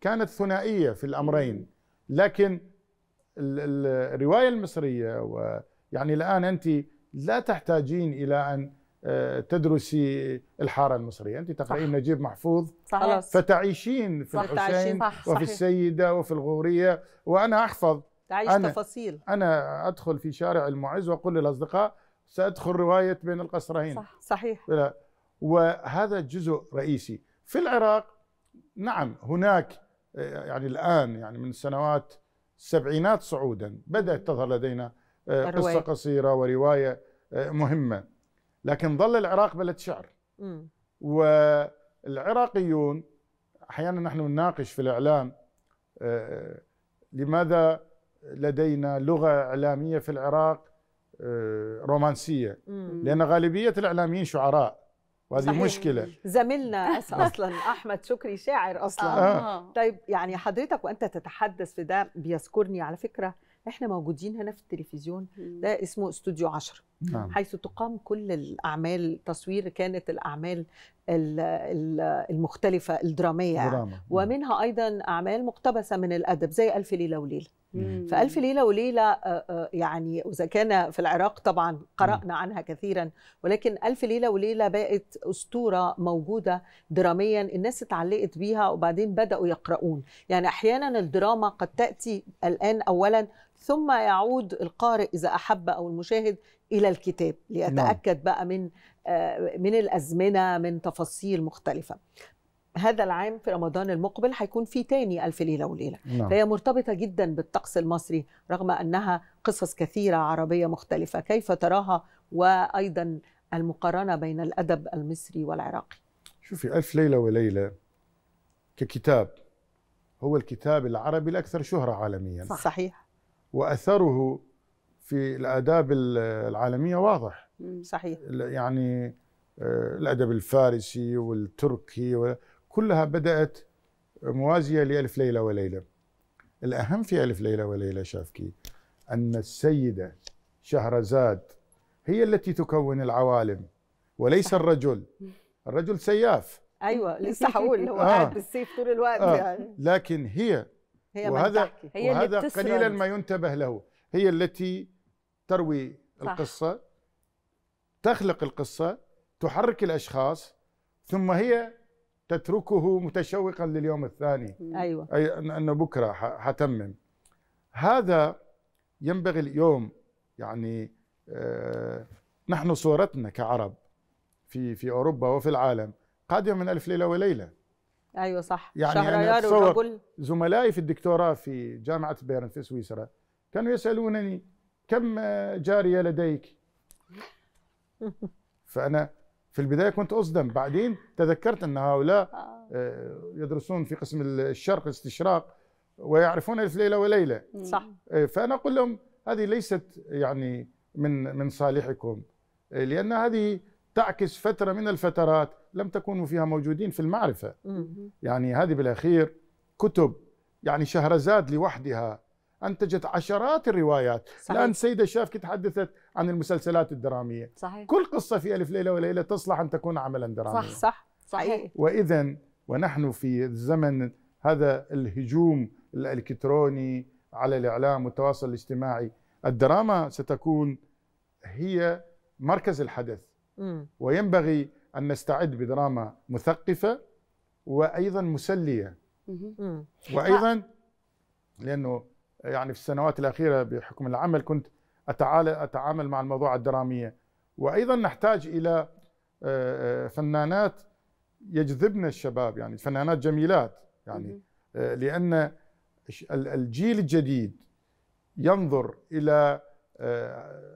كانت ثنائية في الأمرين لكن الرواية المصرية ويعني الآن أنت لا تحتاجين إلى أن آه، تدرسي الحارة المصرية أنت تقرأين نجيب محفوظ صح. فتعيشين في الحسين صح. وفي السيدة وفي الغورية وأنا أحفظ تعيش أنا تفاصيل أنا أدخل في شارع المعز وأقول للأصدقاء سأدخل رواية بين القصرين صح. صحيح بلا. وهذا جزء رئيسي في العراق نعم هناك آه، يعني الآن يعني من سنوات السبعينات صعودا بدأت تظهر لدينا آه، قصة قصيرة ورواية آه، مهمة لكن ظل العراق بلد شعر م. والعراقيون أحيانا نحن نناقش في الإعلام لماذا لدينا لغة إعلامية في العراق آه، رومانسيه لان غالبيه الاعلاميين شعراء وهذه صحيح. مشكله زميلنا اصلا احمد شكري شاعر اصلا آه. طيب يعني حضرتك وانت تتحدث في ده بيذكرني على فكره احنا موجودين هنا في التلفزيون ده اسمه استوديو 10 نعم. حيث تقام كل الاعمال تصوير كانت الاعمال المختلفه الدراميه دراما. نعم. ومنها ايضا اعمال مقتبسه من الادب زي الف ليله وليله فألف ليلة وليلة آه، آه، يعني إذا كان في العراق طبعا قرأنا عنها كثيرا ولكن ألف ليلة وليلة بقت أسطورة موجودة دراميا الناس اتعلقت بيها وبعدين بدأوا يقرؤون يعني أحيانا الدراما قد تأتي الآن أولا ثم يعود القارئ إذا أحب أو المشاهد الى الكتاب لاتاكد نعم. بقى من آه، من الازمنه من تفاصيل مختلفه هذا العام في رمضان المقبل هيكون في تاني ألف ليلة وليلة نعم. فهي مرتبطة جدا بالطقس المصري رغم أنها قصص كثيرة عربية مختلفة كيف تراها وأيضا المقارنة بين الأدب المصري والعراقي شوفي ألف ليلة وليلة ككتاب هو الكتاب العربي الأكثر شهرة عالميا صح. صحيح وأثره في الاداب العالميه واضح صحيح يعني آه، الادب الفارسي والتركي كلها بدات موازيه لالف ليله وليله الاهم في الف ليله وليله شافكي ان السيده شهرزاد هي التي تكون العوالم وليس الرجل الرجل سياف ايوه لسه هقول هو آه. قاعد آه. بالسيف طول الوقت آه. يعني لكن هي هي وهذا هي وهذا قليلا ما ينتبه له هي التي تروي صح. القصة تخلق القصة تحرك الأشخاص ثم هي تتركه متشوقا لليوم الثاني أيوة أي أنه بكرة حتمم هذا ينبغي اليوم يعني آه نحن صورتنا كعرب في في أوروبا وفي العالم قادمة من ألف ليلة وليلة أيوة صح يعني أنا أتصور زملائي في الدكتوراه في جامعة بيرن في سويسرا كانوا يسألونني كم جاريه لديك فانا في البدايه كنت اصدم بعدين تذكرت ان هؤلاء آه. آه، يدرسون في قسم الشرق الاستشراق ويعرفون الف ليله وليله صح آه، فانا اقول لهم هذه ليست يعني من من صالحكم لان هذه تعكس فتره من الفترات لم تكونوا فيها موجودين في المعرفه يعني هذه بالاخير كتب يعني شهرزاد لوحدها انتجت عشرات الروايات صحيح. لان السيده شافكي تحدثت عن المسلسلات الدراميه صحيح. كل قصه في الف ليله وليله تصلح ان تكون عملا دراميا صح صح صحيح واذا ونحن في زمن هذا الهجوم الالكتروني على الاعلام والتواصل الاجتماعي الدراما ستكون هي مركز الحدث م. وينبغي ان نستعد بدراما مثقفه وايضا مسليه م. وايضا لانه يعني في السنوات الأخيرة بحكم العمل كنت أتعامل مع الموضوع الدرامية وأيضا نحتاج إلى آه، آه، فنانات يجذبن الشباب يعني فنانات جميلات يعني آه، لأن الجيل الجديد ينظر إلى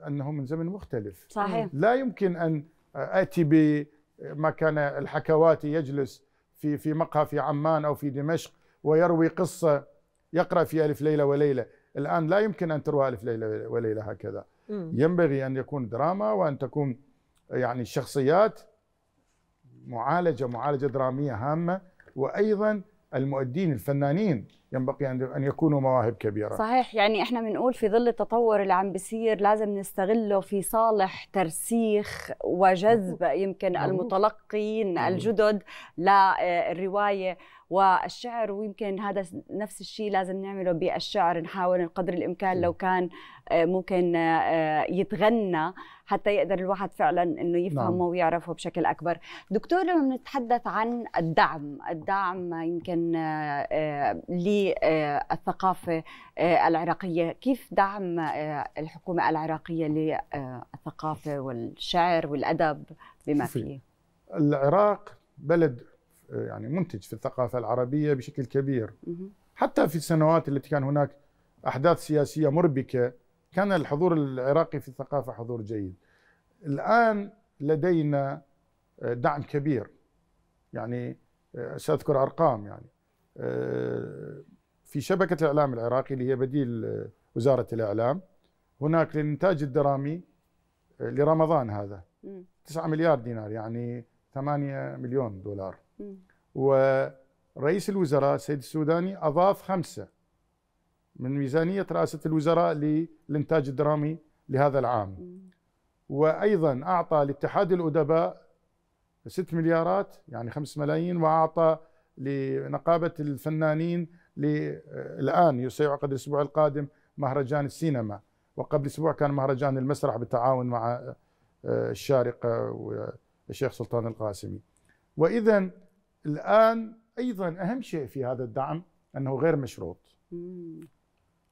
أنه من زمن مختلف صحيح. لا يمكن أن أتي بما كان الحكواتي يجلس في في مقهى في عمان أو في دمشق ويروي قصة يقرأ في ألف ليلة وليلة الآن لا يمكن أن تروى ألف ليلة وليلة هكذا ينبغي أن يكون دراما وأن تكون يعني الشخصيات معالجة معالجة درامية هامة وأيضا المؤدين الفنانين ينبغي ان يكونوا مواهب كبيره صحيح يعني احنا بنقول في ظل التطور اللي عم بيصير لازم نستغله في صالح ترسيخ وجذب يمكن المتلقين الجدد للروايه والشعر ويمكن هذا نفس الشيء لازم نعمله بالشعر نحاول قدر الامكان لو كان آه، ممكن آه، يتغنى حتى يقدر الواحد فعلا انه يفهمه نعم. ويعرفه بشكل اكبر دكتور لما نتحدث عن الدعم الدعم يمكن آه، للثقافه العراقيه كيف دعم الحكومه العراقيه للثقافه والشعر والادب بما فيه العراق بلد يعني منتج في الثقافه العربيه بشكل كبير حتى في السنوات التي كان هناك احداث سياسيه مربكه كان الحضور العراقي في الثقافه حضور جيد الان لدينا آه، دعم كبير يعني آه، ساذكر ارقام يعني آه، في شبكه الاعلام العراقي اللي هي بديل وزاره الاعلام هناك للانتاج الدرامي لرمضان هذا 9 مليار دينار يعني 8 مليون دولار ورئيس الوزراء السيد السوداني أضاف خمسة من ميزانية رئاسة الوزراء للإنتاج الدرامي لهذا العام وأيضا أعطى لاتحاد الأدباء 6 مليارات يعني 5 ملايين وأعطى لنقابة الفنانين الآن سيعقد الأسبوع القادم مهرجان السينما وقبل أسبوع كان مهرجان المسرح بالتعاون مع آه، الشارقة والشيخ سلطان القاسمي وإذا الآن أيضا أهم شيء في هذا الدعم أنه غير مشروط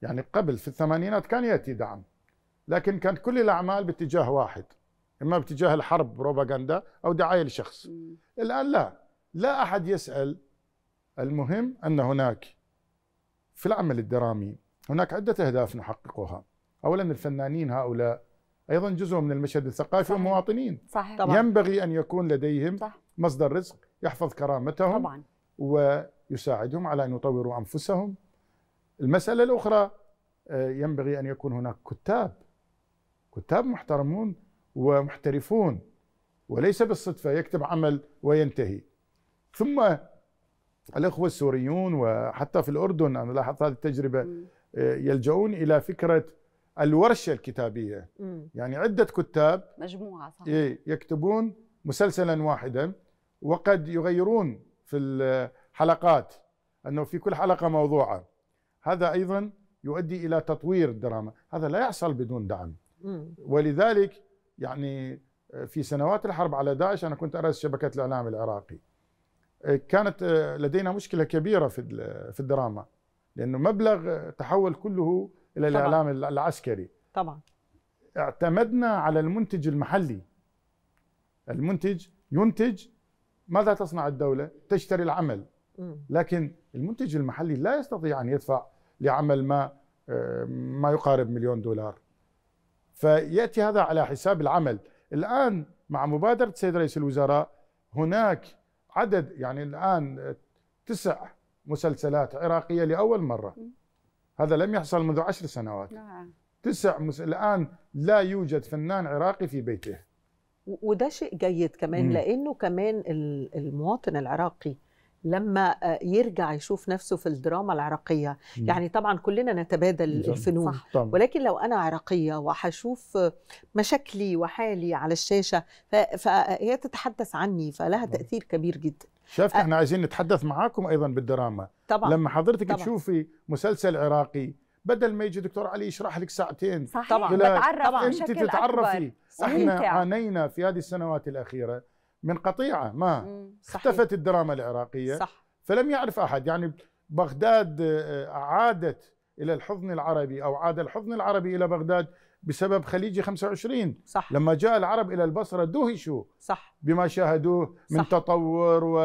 يعني قبل في الثمانينات كان يأتي دعم لكن كانت كل الأعمال باتجاه واحد إما باتجاه الحرب بروباغندا أو دعاية لشخص الآن لا لا أحد يسأل المهم أن هناك في العمل الدرامي هناك عدة أهداف نحققها أولا الفنانين هؤلاء أيضا جزء من المشهد الثقافي صحيح. ومواطنين صحيح. طبعا. ينبغي أن يكون لديهم صح. مصدر رزق يحفظ كرامتهم طبعا ويساعدهم على ان يطوروا انفسهم. المساله الاخرى آه، ينبغي ان يكون هناك كتاب كتاب محترمون ومحترفون وليس بالصدفه يكتب عمل وينتهي. ثم الاخوه السوريون وحتى في الاردن انا لاحظت هذه التجربه آه، يلجؤون الى فكره الورشه الكتابيه يعني عده كتاب مجموعه صحيح. إيه، يكتبون مسلسلا واحدا وقد يغيرون في الحلقات انه في كل حلقه موضوعه هذا ايضا يؤدي الى تطوير الدراما هذا لا يحصل بدون دعم ولذلك يعني آه، في سنوات الحرب على داعش انا كنت ارأس شبكه الاعلام العراقي آه، كانت آه، لدينا مشكله كبيره في في الدراما لانه مبلغ تحول كله الى طبعًا. الاعلام العسكري طبعا اعتمدنا على المنتج المحلي المنتج ينتج ماذا تصنع الدولة؟ تشتري العمل لكن المنتج المحلي لا يستطيع أن يدفع لعمل ما آه، ما يقارب مليون دولار فيأتي هذا على حساب العمل الآن مع مبادرة سيد رئيس الوزراء هناك عدد يعني الآن تسع مسلسلات عراقية لأول مرة هذا لم يحصل منذ عشر سنوات نعم. تسع مس... الآن لا يوجد فنان عراقي في بيته وده شيء جيد كمان مم. لانه كمان المواطن العراقي لما آه، يرجع يشوف نفسه في الدراما العراقيه مم. يعني طبعا كلنا نتبادل مم. الفنون صح. طبعا. ولكن لو انا عراقيه وهشوف آه، مشاكلي وحالي على الشاشه فهي تتحدث عني فلها مم. تاثير كبير جدا شفت أ... آه. احنا عايزين نتحدث معاكم ايضا بالدراما طبعا لما حضرتك طبعا. تشوفي مسلسل عراقي بدل ما يجي دكتور علي يشرح لك ساعتين صحيح طبعا بتعرف طبعا انت تتعرفي احنا عانينا في هذه السنوات الاخيره من قطيعه ما اختفت الدراما العراقيه صح فلم يعرف احد يعني بغداد آه، عادت الى الحضن العربي او عاد الحضن العربي الى بغداد بسبب خليجي 25 صح. لما جاء العرب الى البصره دهشوا صح. بما شاهدوه من صح. تطور ومن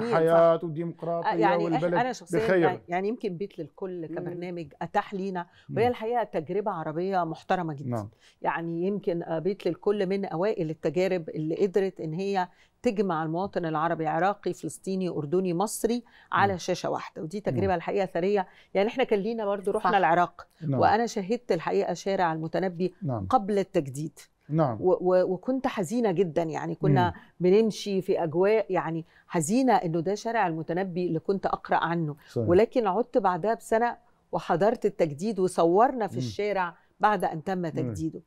آه، حياه صح. آه، وديمقراطيه يعني والبلد انا شخصيا بخير. يعني, يعني يمكن بيت للكل كبرنامج اتاح لينا وهي الحقيقه تجربه عربيه محترمه جدا نعم. يعني يمكن آه، بيت للكل من اوائل التجارب اللي قدرت ان هي تجمع المواطن العربي عراقي فلسطيني اردني مصري على شاشه واحده ودي تجربه الحقيقه ثريه يعني احنا كان لينا برضه رحنا العراق نعم. وانا شهدت الحقيقه شارع المتنبي نعم. قبل التجديد نعم وكنت حزينه جدا يعني كنا مم. بنمشي في اجواء يعني حزينه انه ده شارع المتنبي اللي كنت اقرا عنه صحيح. ولكن عدت بعدها بسنه وحضرت التجديد وصورنا في مم. الشارع بعد ان تم تجديده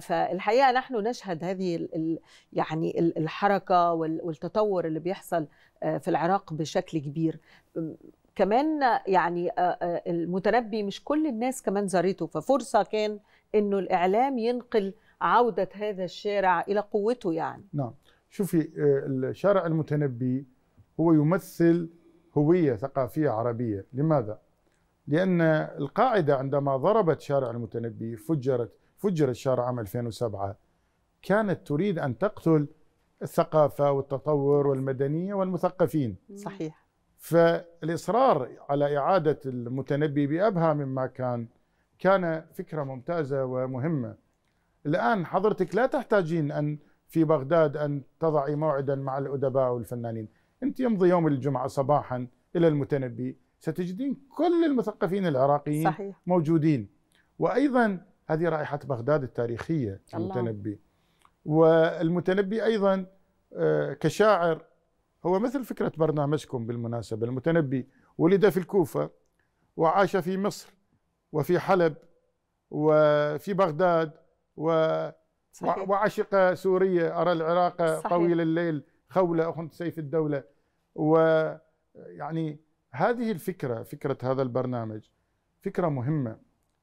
فالحقيقه نحن نشهد هذه يعني الحركه والتطور اللي بيحصل آه، في العراق بشكل كبير كمان يعني آه، آه، المتنبي مش كل الناس كمان زارته ففرصه كان انه الاعلام ينقل عوده هذا الشارع الى قوته يعني نعم شوفي الشارع المتنبي هو يمثل هويه ثقافيه عربيه لماذا لأن القاعدة عندما ضربت شارع المتنبي فجرت فجر الشارع عام 2007 كانت تريد أن تقتل الثقافة والتطور والمدنية والمثقفين صحيح فالإصرار على إعادة المتنبي بأبهى مما كان كان فكرة ممتازة ومهمة الآن حضرتك لا تحتاجين أن في بغداد أن تضعي موعدا مع الأدباء والفنانين أنت يمضي يوم الجمعة صباحا إلى المتنبي ستجدين كل المثقفين العراقيين صحيح. موجودين وايضا هذه رائحه بغداد التاريخيه المتنبي والمتنبي ايضا آه، كشاعر هو مثل فكره برنامجكم بالمناسبه المتنبي ولد في الكوفه وعاش في مصر وفي حلب وفي بغداد و صحيح. وعشق سوريا أرى العراق صحيح. طويل الليل خولة أخنت سيف الدولة ويعني هذه الفكره فكره هذا البرنامج فكره مهمه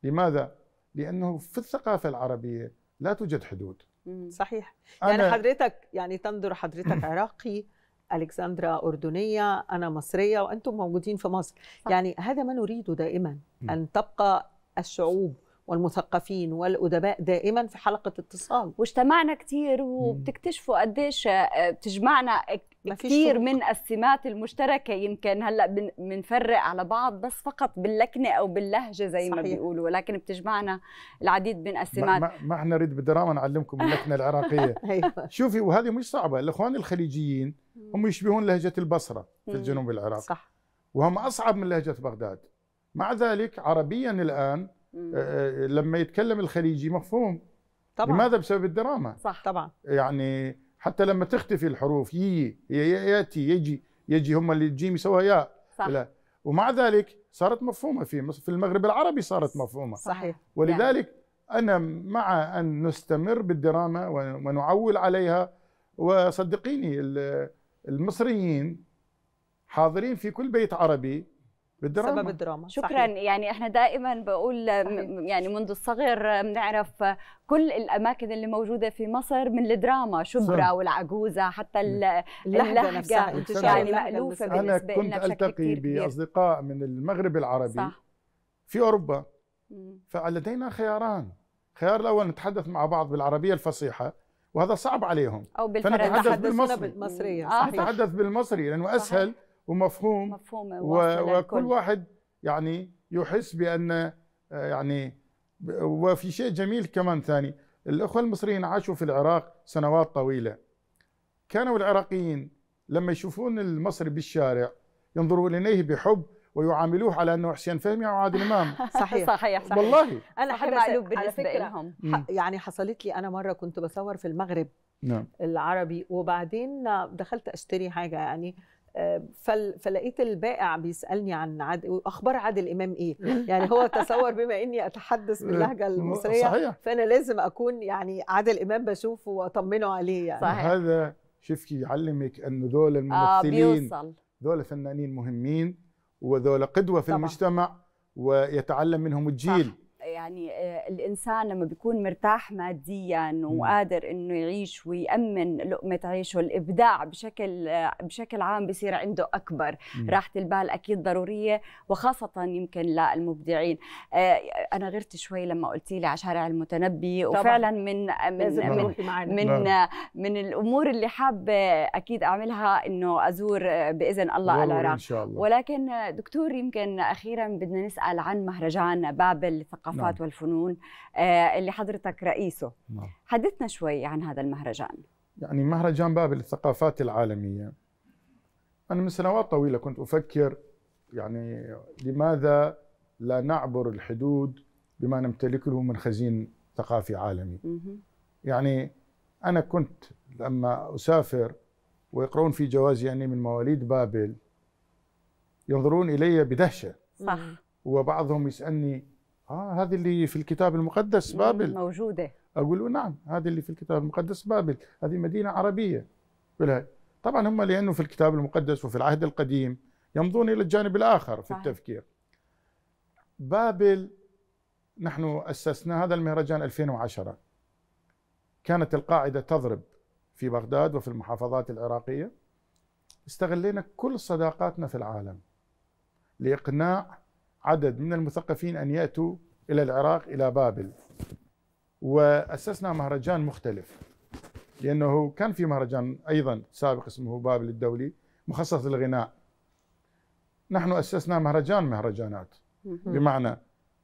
لماذا لانه في الثقافه العربيه لا توجد حدود صحيح يعني حضرتك يعني تنظر حضرتك عراقي الكسندرا اردنيه انا مصريه وانتم موجودين في مصر صح. يعني هذا ما نريده دائما ان تبقى الشعوب والمثقفين والادباء دائما في حلقه اتصال واجتمعنا كتير وبتكتشفوا قديش آه، بتجمعنا كثير من السمات المشتركه يمكن هلا بنفرق على بعض بس فقط باللكنه او باللهجه زي صحيح. ما بيقولوا ولكن بتجمعنا العديد من السمات ما, ما احنا نريد بالدراما نعلمكم اللكنه العراقيه أيوة. شوفي وهذه مش صعبه الاخوان الخليجيين هم يشبهون لهجه البصره في الجنوب العراقي صح وهم اصعب من لهجه بغداد مع ذلك عربيا الان آه، آه، لما يتكلم الخليجي مفهوم طبعا لماذا بسبب الدراما صح طبعا يعني حتى لما تختفي الحروف يي ياتي يجي يجي هم اللي الجيم يسوها ياء صح. ومع ذلك صارت مفهومه في في المغرب العربي صارت مفهومه صحيح ولذلك يعني انا مع ان نستمر بالدراما ونعول عليها وصدقيني المصريين حاضرين في كل بيت عربي بالدراما سبب الدراما شكرا صحيح. يعني احنا دائما بقول يعني منذ الصغر بنعرف كل الاماكن اللي موجوده في مصر من الدراما شبرا والعجوزه حتى اللهجه نفسها يعني مالوفه بالنسبه لنا انا كنت التقي باصدقاء من المغرب العربي صح. في اوروبا فلدينا خياران خيار الاول نتحدث مع بعض بالعربيه الفصيحه وهذا صعب عليهم او بالفرنسيه فنتحدث بالمصري آه، نتحدث بالمصري لانه اسهل صحيح. ومفهوم مفهوم وكل واحد يعني يحس بان آه، يعني وفي شيء جميل كمان ثاني الاخوه المصريين عاشوا في العراق سنوات طويله كانوا العراقيين لما يشوفون المصري بالشارع ينظروا اليه بحب ويعاملوه على انه حسين فهمي او عادل امام صحيح صحيح صحيح والله انا حاجه مقلوب بالنسبه لهم يعني حصلت لي انا مره كنت بصور في المغرب نعم. العربي وبعدين دخلت اشتري حاجه يعني آه، فلقيت البائع بيسالني عن عادل اخبار عادل امام ايه يعني هو تصور بما اني اتحدث باللهجه المصريه صحيح. فانا لازم اكون يعني عادل امام بشوفه واطمنه عليه يعني صحيح. هذا شفتي يعلمك ان دول آه، الممثلين آه دول فنانين مهمين ودول قدوه في طبعا. المجتمع ويتعلم منهم الجيل صح. يعني آه، الانسان لما بيكون مرتاح ماديا وقادر انه يعيش ويامن لقمه عيشه الابداع بشكل آه، بشكل عام بصير عنده اكبر راحه البال اكيد ضروريه وخاصه يمكن للمبدعين آه، انا غرت شوي لما قلت لي على شارع المتنبي وفعلا من من من من, نعم. من الامور اللي حابه اكيد اعملها انه ازور باذن الله العراق إن شاء الله. ولكن دكتور يمكن اخيرا بدنا نسال عن مهرجان بابل للثقافات الثقافات نعم. والفنون آه، اللي حضرتك رئيسه نعم. حدثنا شوي عن هذا المهرجان يعني مهرجان بابل للثقافات العالمية أنا من سنوات طويلة كنت أفكر يعني لماذا لا نعبر الحدود بما نمتلكه من خزين ثقافي عالمي يعني أنا كنت لما أسافر ويقرون في جوازي أني من مواليد بابل ينظرون إلي بدهشة صح وبعضهم يسألني اه هذه اللي في الكتاب المقدس بابل موجوده اقول نعم هذه اللي في الكتاب المقدس بابل هذه مدينه عربيه بلها. طبعا هم لانه في الكتاب المقدس وفي العهد القديم يمضون الى الجانب الاخر في التفكير بابل نحن اسسنا هذا المهرجان 2010 كانت القاعده تضرب في بغداد وفي المحافظات العراقيه استغلينا كل صداقاتنا في العالم لاقناع عدد من المثقفين أن يأتوا إلى العراق إلى بابل وأسسنا مهرجان مختلف لأنه كان في مهرجان أيضا سابق اسمه بابل الدولي مخصص للغناء نحن أسسنا مهرجان مهرجانات بمعنى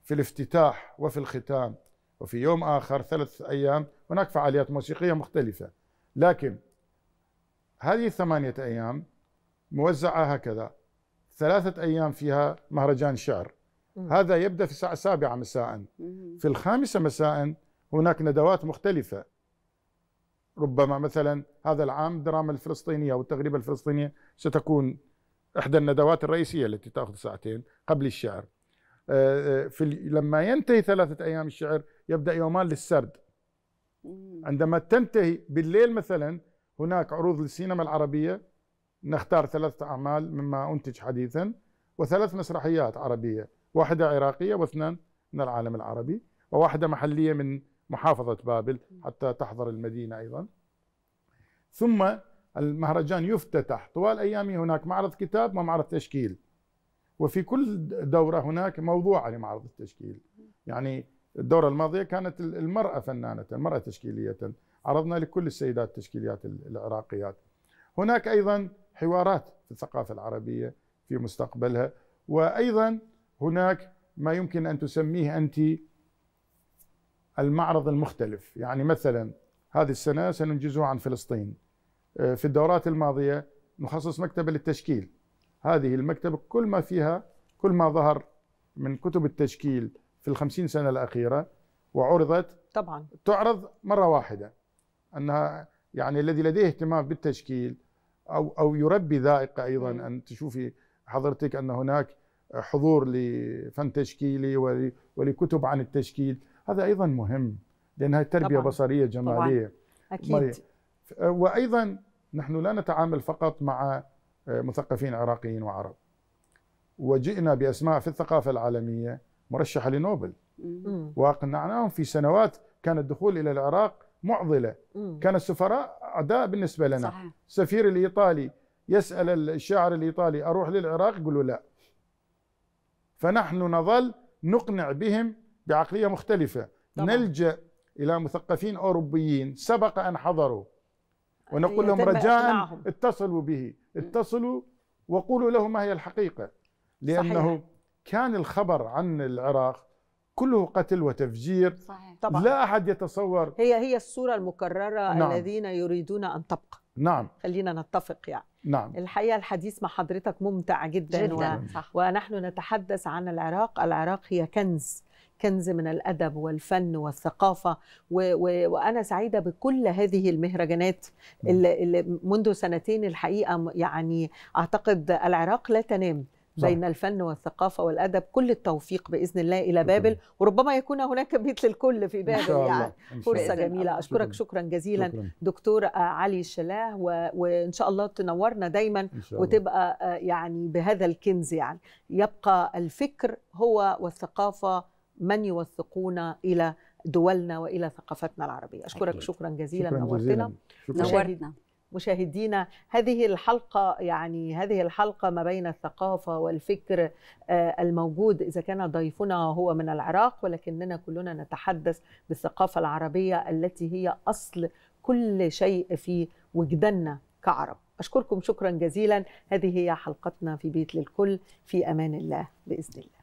في الافتتاح وفي الختام وفي يوم آخر ثلاث أيام هناك فعاليات موسيقية مختلفة لكن هذه الثمانية أيام موزعة هكذا ثلاثة أيام فيها مهرجان شعر هذا يبدأ في الساعة السابعة مساء في الخامسة مساء هناك ندوات مختلفة ربما مثلا هذا العام الدراما الفلسطينية أو التغريبة الفلسطينية ستكون إحدى الندوات الرئيسية التي تأخذ ساعتين قبل الشعر آه، آه، في لما ينتهي ثلاثة أيام الشعر يبدأ يومان للسرد عندما تنتهي بالليل مثلا هناك عروض للسينما العربية نختار ثلاثة أعمال مما أنتج حديثا وثلاث مسرحيات عربية واحدة عراقية واثنان من العالم العربي وواحدة محلية من محافظة بابل حتى تحضر المدينة أيضا ثم المهرجان يفتتح طوال أيامه هناك معرض كتاب ومعرض تشكيل وفي كل دورة هناك موضوع لمعرض التشكيل يعني الدورة الماضية كانت المرأة فنانة المرأة تشكيلية عرضنا لكل السيدات التشكيليات العراقيات هناك أيضا حوارات في الثقافة العربية في مستقبلها وأيضا هناك ما يمكن أن تسميه أنت المعرض المختلف يعني مثلا هذه السنة سننجزه عن فلسطين آه، في الدورات الماضية نخصص مكتبة للتشكيل هذه المكتبة كل ما فيها كل ما ظهر من كتب التشكيل في الخمسين سنة الأخيرة وعرضت طبعا تعرض مرة واحدة أنها يعني الذي لديه اهتمام بالتشكيل او او يربي ذائقه ايضا ان تشوفي حضرتك ان هناك حضور لفن تشكيلي ولكتب عن التشكيل هذا ايضا مهم لانها تربيه طبعاً. بصريه جماليه طبعاً. اكيد وايضا نحن لا نتعامل فقط مع آه، مثقفين عراقيين وعرب وجئنا باسماء في الثقافه العالميه مرشحه لنوبل واقنعناهم في سنوات كان الدخول الى العراق معضله مم. كان السفراء اعداء بالنسبه لنا صحيح. السفير الايطالي يسال الشاعر الايطالي اروح للعراق يقول له لا فنحن نظل نقنع بهم بعقليه مختلفه طبعا. نلجا الى مثقفين اوروبيين سبق ان حضروا ونقول أيوة، لهم رجاء اتصلوا به اتصلوا وقولوا له ما هي الحقيقه لانه صحيح. كان الخبر عن العراق كله قتل وتفجير صحيح. طبعا لا أحد يتصور هي هي الصورة المكررة نعم. الذين يريدون أن تبقى نعم خلينا نتفق يعني نعم الحقيقة الحديث مع حضرتك ممتع جدا, جداً. و... صح. ونحن نتحدث عن العراق العراق هي كنز كنز من الادب والفن والثقافه و و وانا سعيده بكل هذه المهرجانات نعم. اللي منذ سنتين الحقيقه يعني اعتقد العراق لا تنام بين الفن والثقافة والأدب كل التوفيق بإذن الله إلى بابل وربما يكون هناك بيت للكل في بابل يعني. إن شاء الله. يعني فرصة جميلة أشكرك شكرا جزيلا دكتور علي شلاه وإن شاء الله تنورنا دايما وتبقى آه، يعني بهذا الكنز يعني يبقى الفكر هو والثقافة من يوثقون إلى دولنا وإلى ثقافتنا العربية أشكرك شكرا جزيلا شكرا نورتنا جزيلا. نورتنا مشاهدينا هذه الحلقة يعني هذه الحلقة ما بين الثقافة والفكر آه، الموجود إذا كان ضيفنا هو من العراق ولكننا كلنا نتحدث بالثقافة العربية التي هي أصل كل شيء في وجداننا كعرب أشكركم شكرا جزيلا هذه هي حلقتنا في بيت للكل في أمان الله بإذن الله